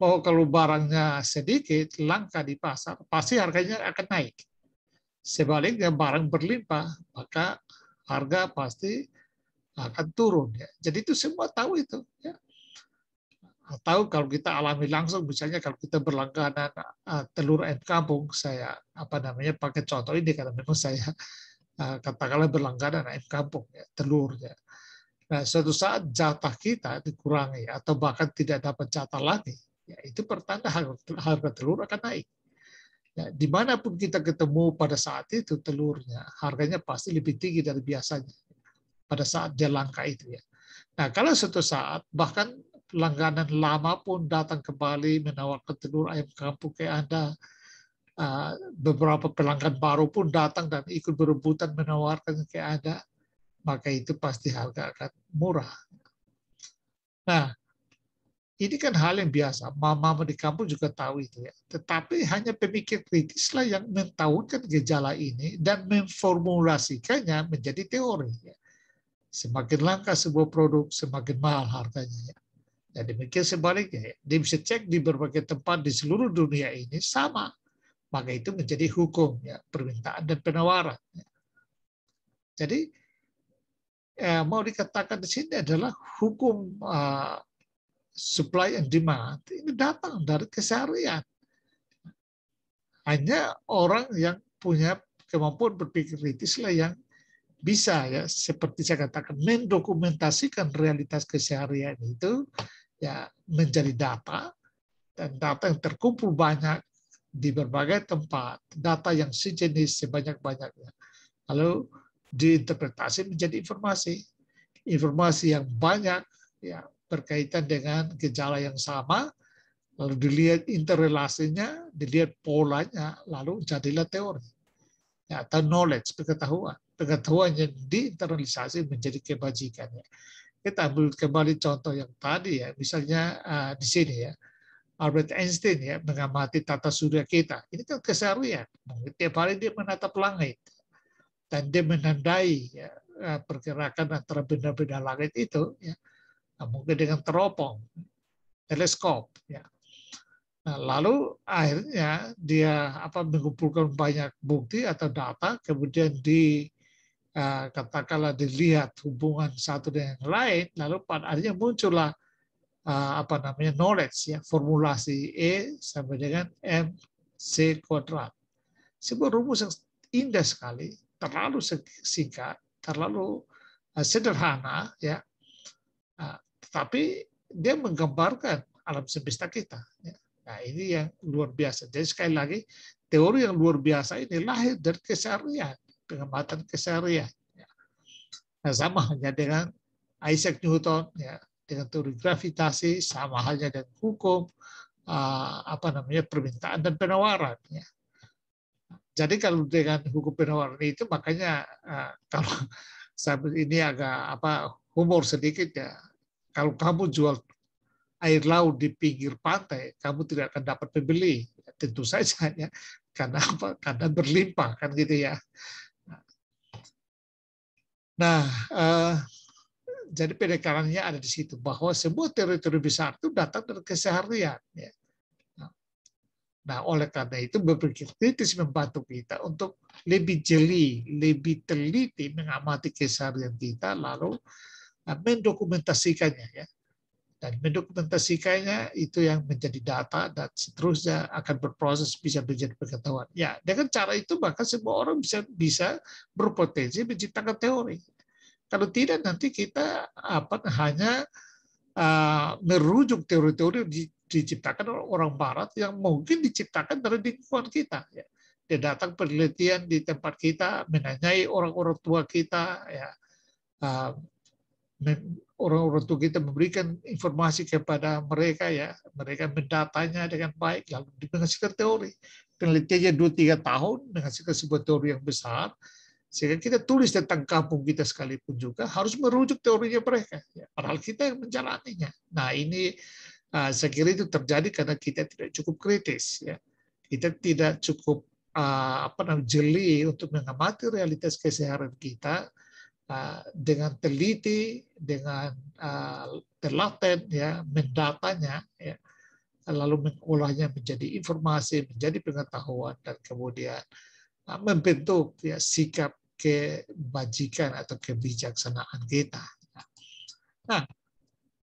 bahwa kalau barangnya sedikit, langka di pasar, pasti harganya akan naik. Sebaliknya barang berlimpah, maka harga pasti akan turun. Ya. Jadi itu semua tahu itu. Ya. Atau kalau kita alami langsung, misalnya kalau kita berlangganan eh, telur ayam kampung, saya apa namanya pakai contoh ini karena memang saya Eh, katakanlah berlangganan ayam kampung ya, telur ya. Nah, suatu saat jatah kita dikurangi atau bahkan tidak dapat jatah lagi, ya itu pertanda harga telur akan naik. Ya, dimanapun kita ketemu pada saat itu telurnya, harganya pasti lebih tinggi dari biasanya pada saat dia langka itu ya. Nah, kalau suatu saat bahkan langganan lama pun datang kembali menawarkan telur ayam kampung ke Anda, Ah, beberapa pelanggan baru pun datang dan ikut berebutan menawarkan keadaan, maka itu pasti harga akan murah. Nah, ini kan hal yang biasa. Mama-mama di kampung juga tahu itu ya. Tetapi hanya pemikir kritislah yang mentahukan gejala ini dan memformulasikannya menjadi teori. Ya. Semakin langka sebuah produk, semakin mahal harganya. Ya. Dan demikian sebaliknya. Ya. Dia bisa cek di berbagai tempat di seluruh dunia ini sama maka itu menjadi hukum ya permintaan dan penawaran. Ya. Jadi eh, mau dikatakan di sini adalah hukum eh, supply and demand ini datang dari keseharian. Hanya orang yang punya kemampuan berpikir kritis lah yang bisa ya seperti saya katakan mendokumentasikan realitas keseharian itu ya menjadi data dan data yang terkumpul banyak di berbagai tempat data yang sejenis sebanyak-banyaknya. Lalu diinterpretasi menjadi informasi. Informasi yang banyak ya berkaitan dengan gejala yang sama, lalu dilihat interrelasinya, dilihat polanya, lalu jadilah teori. Ya, atau knowledge, pengetahuan. Pengetahuan yang diinternalisasi menjadi kebajikannya. Kita ambil kembali contoh yang tadi ya, misalnya uh, di sini ya, Albert Einstein ya mengamati tata surya kita. Ini kan keseharian. Setiap hari dia menatap langit dan dia menandai ya, eh, pergerakan antara benda-benda langit itu ya nah, mungkin dengan teropong teleskop ya nah, lalu akhirnya dia apa mengumpulkan banyak bukti atau data kemudian di eh, katakanlah dilihat hubungan satu dengan yang lain lalu pada akhirnya muncullah Eh, apa namanya knowledge ya formulasi E sampai dengan M C kuadrat. Sebuah rumus yang indah sekali, terlalu singkat, terlalu eh, sederhana ya. Eh, tetapi dia menggambarkan alam semesta kita. Ya. Nah ini yang luar biasa. Jadi sekali lagi teori yang luar biasa ini lahir dari keseharian, pengamatan keseharian. Ya. Nah, sama hanya dengan Isaac Newton ya dengan teori gravitasi sama halnya dengan hukum ah, apa namanya permintaan dan penawaran ya. Jadi kalau dengan hukum penawaran itu makanya ah, kalau saya ini agak apa humor sedikit ya. Kalau kamu jual air laut di pinggir pantai, kamu tidak akan dapat pembeli. Tentu saja ya. Karena apa? Karena berlimpah kan gitu ya. Nah, ah, jadi pendekarannya ada di situ bahwa semua teritori besar itu datang dari keseharian. Ya. Nah, nah, oleh karena itu berpikir kritis membantu kita untuk lebih jeli, lebih teliti mengamati keseharian kita, lalu eh, mendokumentasikannya. ya Dan mendokumentasikannya itu yang menjadi data dan seterusnya akan berproses bisa menjadi pengetahuan. Ya, dengan cara itu maka semua orang bisa bisa berpotensi menciptakan teori. Kalau tidak nanti kita apa hanya uh, merujuk teori-teori di, diciptakan oleh orang Barat yang mungkin diciptakan dari lingkungan kita. Ya. Dia datang penelitian di tempat kita, menanyai orang-orang tua kita, ya, uh, orang-orang tua kita memberikan informasi kepada mereka ya mereka mendatanya dengan baik lalu menghasilkan teori penelitiannya dua tiga tahun menghasilkan sebuah teori yang besar sehingga kita tulis tentang kampung kita sekalipun juga harus merujuk teorinya mereka. Ya, padahal kita yang menjalaninya. Nah ini ah, saya kira itu terjadi karena kita tidak cukup kritis. Ya. Kita tidak cukup ah, apa namanya jeli untuk mengamati realitas kesehatan kita ah, dengan teliti, dengan telaten, ya, mendatanya, ya, lalu mengolahnya menjadi informasi, menjadi pengetahuan, dan kemudian membentuk ya, sikap kebajikan atau kebijaksanaan kita. Nah,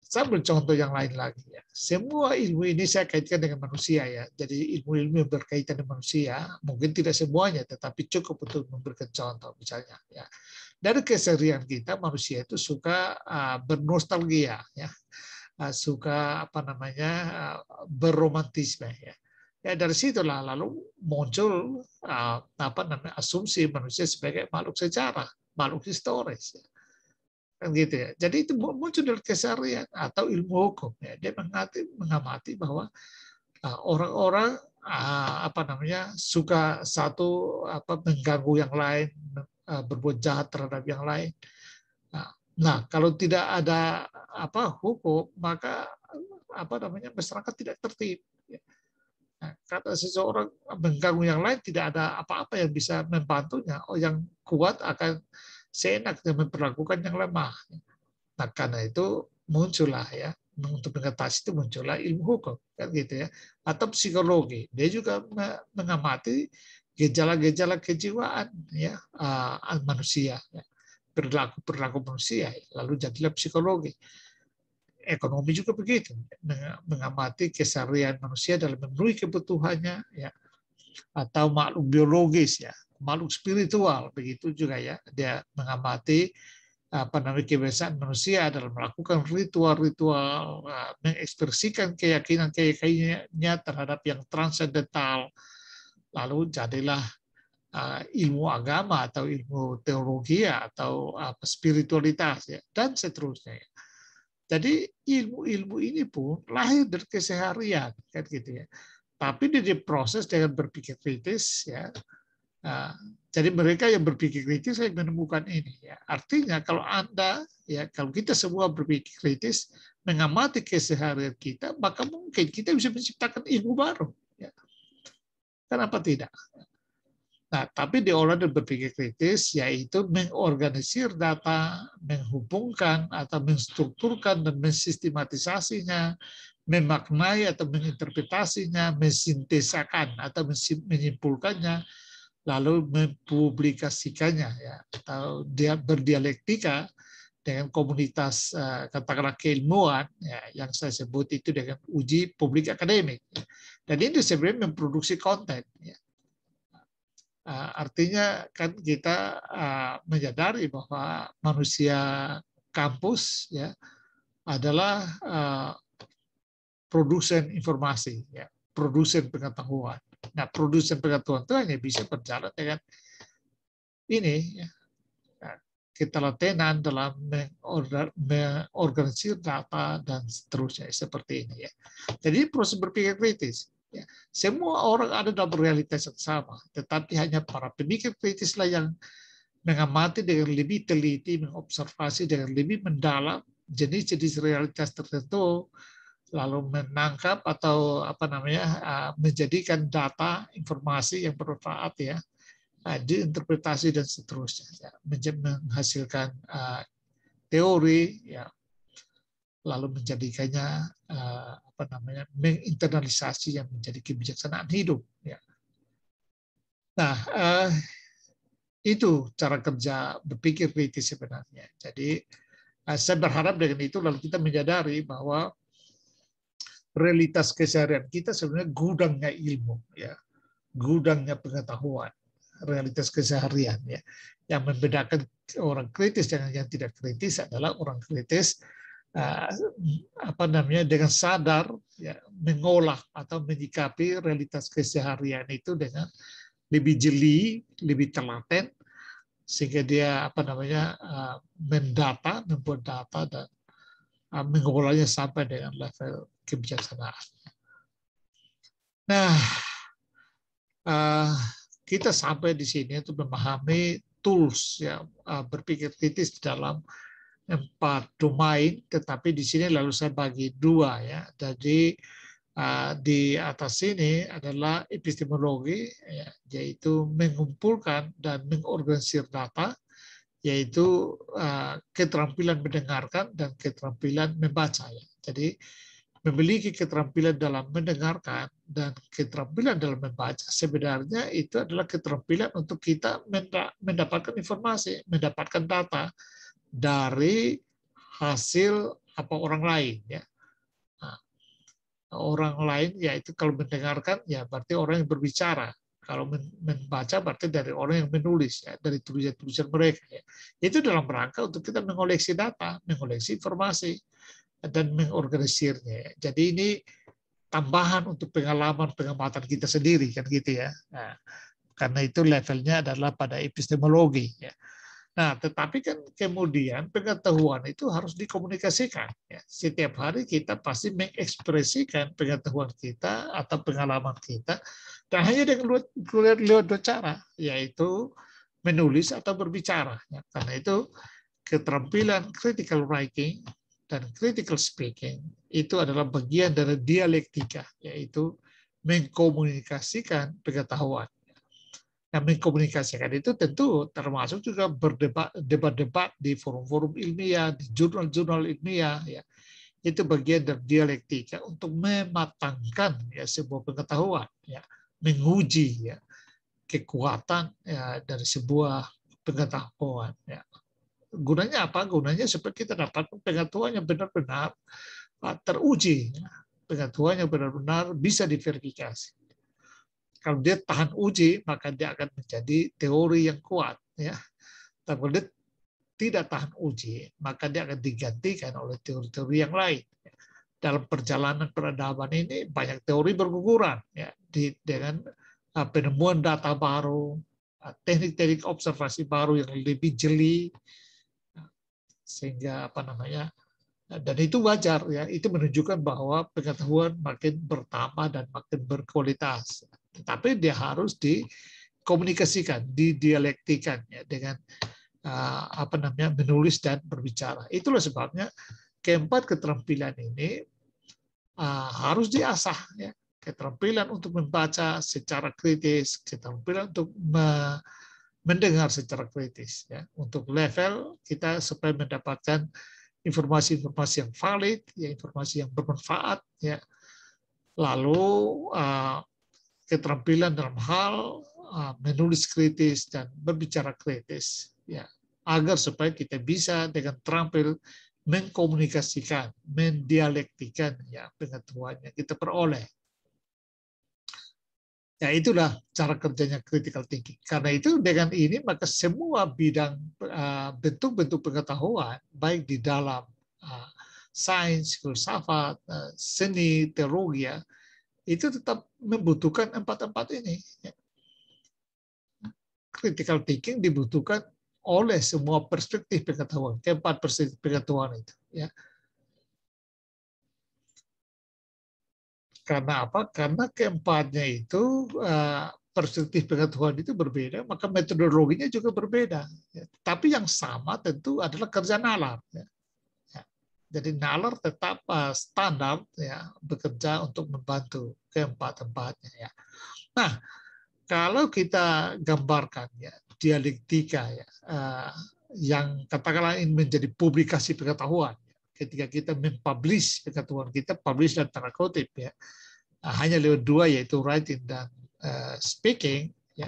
saya ambil contoh yang lain lagi. Ya. Semua ilmu ini saya kaitkan dengan manusia ya. Jadi ilmu-ilmu yang berkaitan dengan manusia, mungkin tidak semuanya, tetapi cukup untuk memberikan contoh misalnya. Ya. Dari keserian kita, manusia itu suka ah, bernostalgia, ya. Ah, suka apa namanya uh, ah, berromantisme ya. Ya dari situlah lalu muncul uh, apa namanya asumsi manusia sebagai makhluk sejarah, makhluk historis. Ya. Kan gitu ya. Jadi itu muncul dari keseharian atau ilmu hukum. Ya. Dia mengamati, mengamati bahwa uh, orang-orang uh, apa namanya suka satu apa mengganggu yang lain, berbuat jahat terhadap yang lain. Nah, nah, kalau tidak ada apa hukum, maka apa namanya masyarakat tidak tertib. Ya kata seseorang mengganggu yang lain tidak ada apa-apa yang bisa membantunya. Oh, yang kuat akan seenaknya memperlakukan yang lemah. Nah, karena itu muncullah ya untuk mengatasi itu muncullah ilmu hukum kan gitu ya atau psikologi dia juga mengamati gejala-gejala kejiwaan ya ah, manusia ya. perilaku perilaku manusia lalu jadilah psikologi ekonomi juga begitu mengamati keseharian manusia dalam memenuhi kebutuhannya ya atau makhluk biologis ya makhluk spiritual begitu juga ya dia mengamati apa namanya kebiasaan manusia dalam melakukan ritual-ritual ya, mengekspresikan keyakinan-keyakinannya terhadap yang transendental lalu jadilah ilmu agama atau ilmu teologi atau spiritualitas ya dan seterusnya ya jadi ilmu-ilmu ini pun lahir dari keseharian, kan gitu ya. Tapi dia diproses dengan berpikir kritis, ya. Nah, jadi mereka yang berpikir kritis saya menemukan ini. Ya. Artinya kalau anda, ya kalau kita semua berpikir kritis, mengamati keseharian kita, maka mungkin kita bisa menciptakan ilmu baru. Ya. Kenapa tidak? Nah, tapi di orang yang berpikir kritis yaitu mengorganisir data, menghubungkan atau menstrukturkan dan mensistematisasinya, memaknai atau menginterpretasinya, mensintesakan atau menyimpulkannya, lalu mempublikasikannya ya atau dia berdialektika dengan komunitas eh, katakanlah keilmuan ya, yang saya sebut itu dengan uji publik akademik. Dan ini sebenarnya memproduksi konten. Ya. Ah, artinya kan kita ah, menyadari bahwa manusia kampus ya adalah ah, produsen informasi, ya, produsen pengetahuan. Nah, produsen pengetahuan itu hanya bisa berjalan dengan ini ya, nah, kita latihan dalam mengorganisir data dan seterusnya seperti ini ya. Jadi proses berpikir kritis Ya, semua orang ada dalam realitas yang sama, tetapi hanya para pemikir kritislah yang mengamati dengan lebih teliti, mengobservasi dengan lebih mendalam jenis-jenis realitas tertentu, lalu menangkap atau apa namanya eh, menjadikan data informasi yang bermanfaat ya eh, diinterpretasi dan seterusnya ya, menghasilkan eh, teori ya lalu menjadikannya uh, eh, apa namanya menginternalisasi yang menjadi kebijaksanaan hidup ya. Nah, uh, itu cara kerja berpikir kritis sebenarnya. Jadi uh, saya berharap dengan itu lalu kita menyadari bahwa realitas keseharian kita sebenarnya gudangnya ilmu ya. Gudangnya pengetahuan, realitas keseharian ya. Yang membedakan orang kritis dengan yang tidak kritis adalah orang kritis Nah, apa namanya dengan sadar ya, mengolah atau menyikapi realitas keseharian itu dengan lebih jeli, lebih telaten sehingga dia apa namanya eh, mendata, membuat data dan eh, mengolahnya sampai dengan level kebijaksanaan. Nah, eh, kita sampai di sini untuk memahami tools ya berpikir kritis di dalam empat domain, tetapi di sini lalu saya bagi dua ya. Jadi eh, di atas sini adalah epistemologi, ya, yaitu mengumpulkan dan mengorganisir data, yaitu eh, keterampilan mendengarkan dan keterampilan membaca. Ya. Jadi memiliki keterampilan dalam mendengarkan dan keterampilan dalam membaca sebenarnya itu adalah keterampilan untuk kita mendapatkan informasi, mendapatkan data, dari hasil apa orang lain ya nah, orang lain yaitu kalau mendengarkan ya berarti orang yang berbicara kalau membaca berarti dari orang yang menulis ya dari tulisan-tulisan mereka ya itu dalam rangka untuk kita mengoleksi data mengoleksi informasi dan mengorganisirnya ya. jadi ini tambahan untuk pengalaman pengamatan kita sendiri kan gitu ya nah, karena itu levelnya adalah pada epistemologi ya. Nah, tetapi kan kemudian pengetahuan itu harus dikomunikasikan. Ya. Setiap hari kita pasti mengekspresikan pengetahuan kita atau pengalaman kita, dan hanya dengan lewat, lewat dua cara, yaitu menulis atau berbicara. Ya. Karena itu keterampilan critical writing dan critical speaking itu adalah bagian dari dialektika, yaitu mengkomunikasikan pengetahuan. Nah, mengkomunikasikan itu tentu termasuk juga berdebat debat-debat di forum-forum ilmiah, di jurnal-jurnal ilmiah ya. Itu bagian dari dialektika untuk mematangkan ya sebuah pengetahuan ya, menguji ya kekuatan ya, dari sebuah pengetahuan ya. Gunanya apa? Gunanya supaya kita dapat pengetahuan yang benar-benar ah, teruji, ya. pengetahuan yang benar-benar bisa diverifikasi. Kalau dia tahan uji, maka dia akan menjadi teori yang kuat. Ya. Tapi kalau dia tidak tahan uji, maka dia akan digantikan oleh teori-teori yang lain. Ya. Dalam perjalanan peradaban ini banyak teori berguguran ya, di, dengan ah, penemuan data baru, ah, teknik-teknik observasi baru yang lebih jeli, ya. sehingga apa namanya ah, dan itu wajar ya itu menunjukkan bahwa pengetahuan makin bertambah dan makin berkualitas ya. Tetapi dia harus dikomunikasikan, didialektikan ya, dengan uh, apa namanya menulis dan berbicara. Itulah sebabnya keempat keterampilan ini uh, harus diasah ya. Keterampilan untuk membaca secara kritis, keterampilan untuk me mendengar secara kritis ya. Untuk level kita supaya mendapatkan informasi-informasi yang valid, ya informasi yang bermanfaat ya. Lalu uh, keterampilan dalam hal uh, menulis kritis dan berbicara kritis ya agar supaya kita bisa dengan terampil mengkomunikasikan, mendialektikan ya pengetahuan yang kita peroleh. Ya itulah cara kerjanya critical thinking. Karena itu dengan ini maka semua bidang uh, bentuk-bentuk pengetahuan baik di dalam uh, sains, filsafat, seni, teologi ya, itu tetap membutuhkan empat-empat ini. Critical thinking dibutuhkan oleh semua perspektif pengetahuan, keempat perspektif pengetahuan itu. Ya. Karena apa? Karena keempatnya itu eh, perspektif pengetahuan itu berbeda, maka metodologinya juga berbeda. Ya. Tapi yang sama tentu adalah kerja nalar. Ya jadi nalar tetap eh, standar ya bekerja untuk membantu keempat tempatnya ya. Nah, kalau kita gambarkan ya dialektika ya eh, yang katakanlah ini menjadi publikasi pengetahuan ya, ketika kita mempublish pengetahuan kita publish dan tanda kutip ya eh, hanya lewat dua yaitu writing dan speaking ya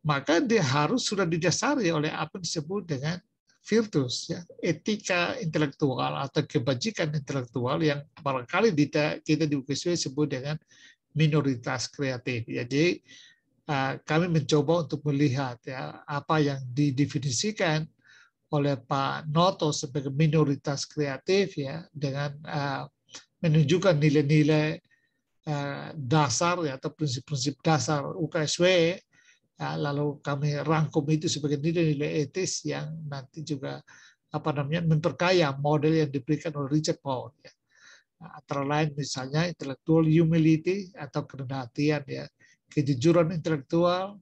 maka dia harus sudah didasari oleh apa yang disebut dengan virtus, ya, etika intelektual atau kebajikan intelektual yang barangkali kita, kita di UKSW sebut dengan minoritas kreatif. Ya. Jadi uh, kami mencoba untuk melihat ya apa yang didefinisikan oleh Pak Noto sebagai minoritas kreatif ya dengan uh, menunjukkan nilai-nilai uh, dasar ya atau prinsip-prinsip dasar UKSW Ya, lalu kami rangkum itu sebagai nilai-nilai etis yang nanti juga apa namanya memperkaya model yang diberikan oleh Richard Paul. Ya. Nah, antara lain misalnya intellectual humility atau kerendahan hatian ya, kejujuran intelektual,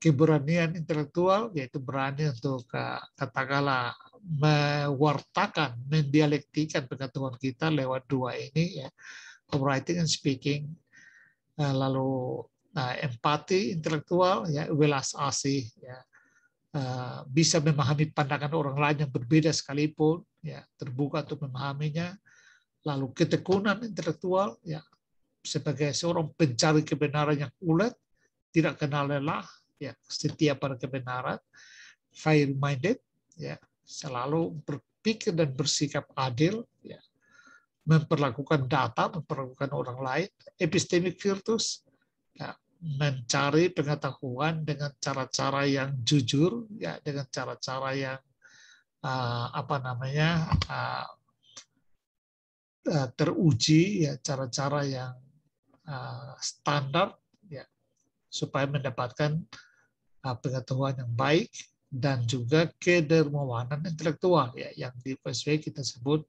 keberanian intelektual yaitu berani untuk eh, katakanlah mewartakan, mendialektikan pengetahuan kita lewat dua ini ya, writing and speaking. Nah, lalu Nah, empati intelektual, ya, welas asih, ya, uh, bisa memahami pandangan orang lain yang berbeda sekalipun, ya, terbuka untuk memahaminya. Lalu ketekunan intelektual, ya, sebagai seorang pencari kebenaran yang ulet, tidak kenal lelah, ya, setia pada kebenaran, fair minded, ya, selalu berpikir dan bersikap adil, ya, memperlakukan data, memperlakukan orang lain, epistemic virtus, ya, mencari pengetahuan dengan cara-cara yang jujur, ya dengan cara-cara yang uh, apa namanya uh, teruji, ya cara-cara yang uh, standar, ya supaya mendapatkan uh, pengetahuan yang baik dan juga kedermawanan intelektual, ya yang di PSW kita sebut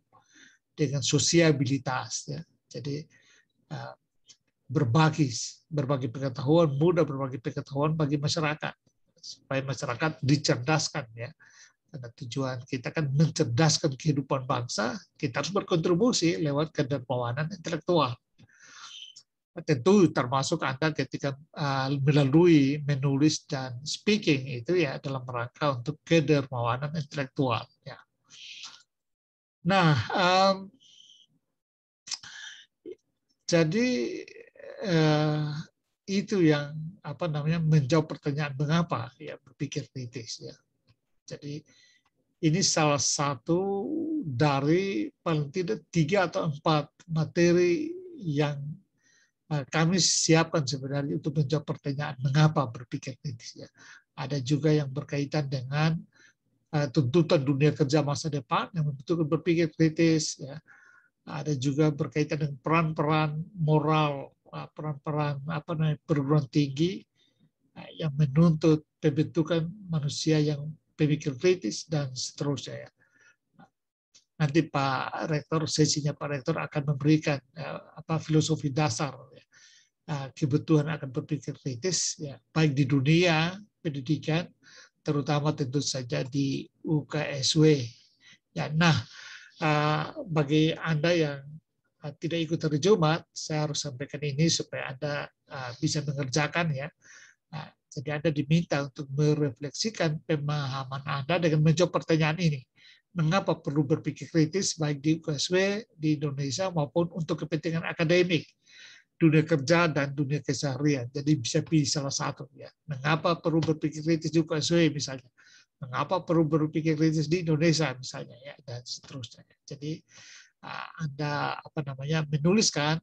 dengan sosiabilitas, ya. Jadi uh, berbagi berbagi pengetahuan, mudah berbagi pengetahuan bagi masyarakat supaya masyarakat dicerdaskan ya. Karena tujuan kita kan mencerdaskan kehidupan bangsa, kita harus berkontribusi lewat kedermawanan intelektual. Tentu termasuk Anda ketika ah, melalui menulis dan speaking itu ya dalam rangka untuk kedermawanan intelektual ya. Nah, um, jadi eh, itu yang apa namanya menjawab pertanyaan mengapa ya berpikir kritis ya. Jadi ini salah satu dari paling tidak tiga atau empat materi yang eh, kami siapkan sebenarnya untuk menjawab pertanyaan mengapa berpikir kritis ya. Ada juga yang berkaitan dengan eh, tuntutan dunia kerja masa depan yang membutuhkan berpikir kritis ya. Ada juga berkaitan dengan peran-peran moral Eh, perang-perang apa namanya perguruan tinggi eh, yang menuntut pembentukan manusia yang pemikir kritis dan seterusnya ya. Nanti Pak Rektor sesinya Pak Rektor akan memberikan eh, apa filosofi dasar ya. kebutuhan akan berpikir kritis ya baik di dunia pendidikan terutama tentu saja di UKSW ya nah bagi anda yang Ah, tidak ikut hari Jumat, saya harus sampaikan ini supaya Anda ah, bisa mengerjakan ya. Ah, jadi Anda diminta untuk merefleksikan pemahaman Anda dengan menjawab pertanyaan ini. Mengapa perlu berpikir kritis baik di UKSW, di Indonesia maupun untuk kepentingan akademik, dunia kerja dan dunia keseharian. Jadi bisa pilih salah satu ya. Mengapa perlu berpikir kritis di UKSW misalnya? Mengapa perlu berpikir kritis di Indonesia misalnya ya dan seterusnya. Jadi Ah, Anda apa namanya menuliskan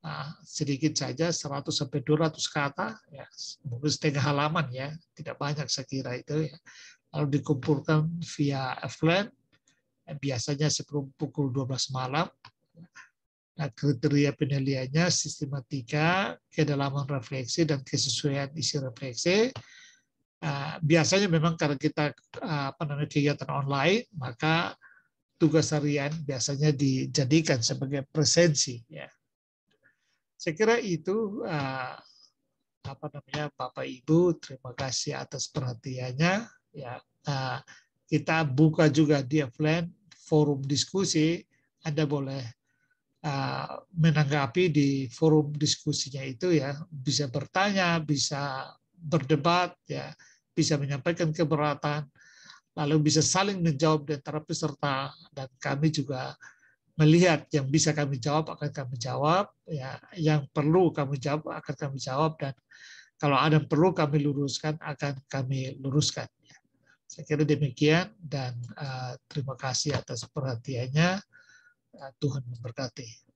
ah, sedikit saja 100 sampai 200 kata ya mungkin setengah halaman ya tidak banyak saya kira itu ya lalu dikumpulkan via offline eh, biasanya sebelum pukul 12 malam nah, kriteria penilaiannya sistematika kedalaman refleksi dan kesesuaian isi refleksi ah, biasanya memang karena kita apa namanya kegiatan online maka tugas harian biasanya dijadikan sebagai presensi ya. Saya kira itu uh, apa namanya Bapak Ibu terima kasih atas perhatiannya ya. Uh, kita buka juga di offline forum diskusi Anda boleh uh, menanggapi di forum diskusinya itu ya bisa bertanya bisa berdebat ya bisa menyampaikan keberatan lalu bisa saling menjawab di antara serta dan kami juga melihat yang bisa kami jawab akan kami jawab ya yang perlu kami jawab akan kami jawab dan kalau ada yang perlu kami luruskan akan kami luruskan ya, saya kira demikian dan uh, terima kasih atas perhatiannya uh, Tuhan memberkati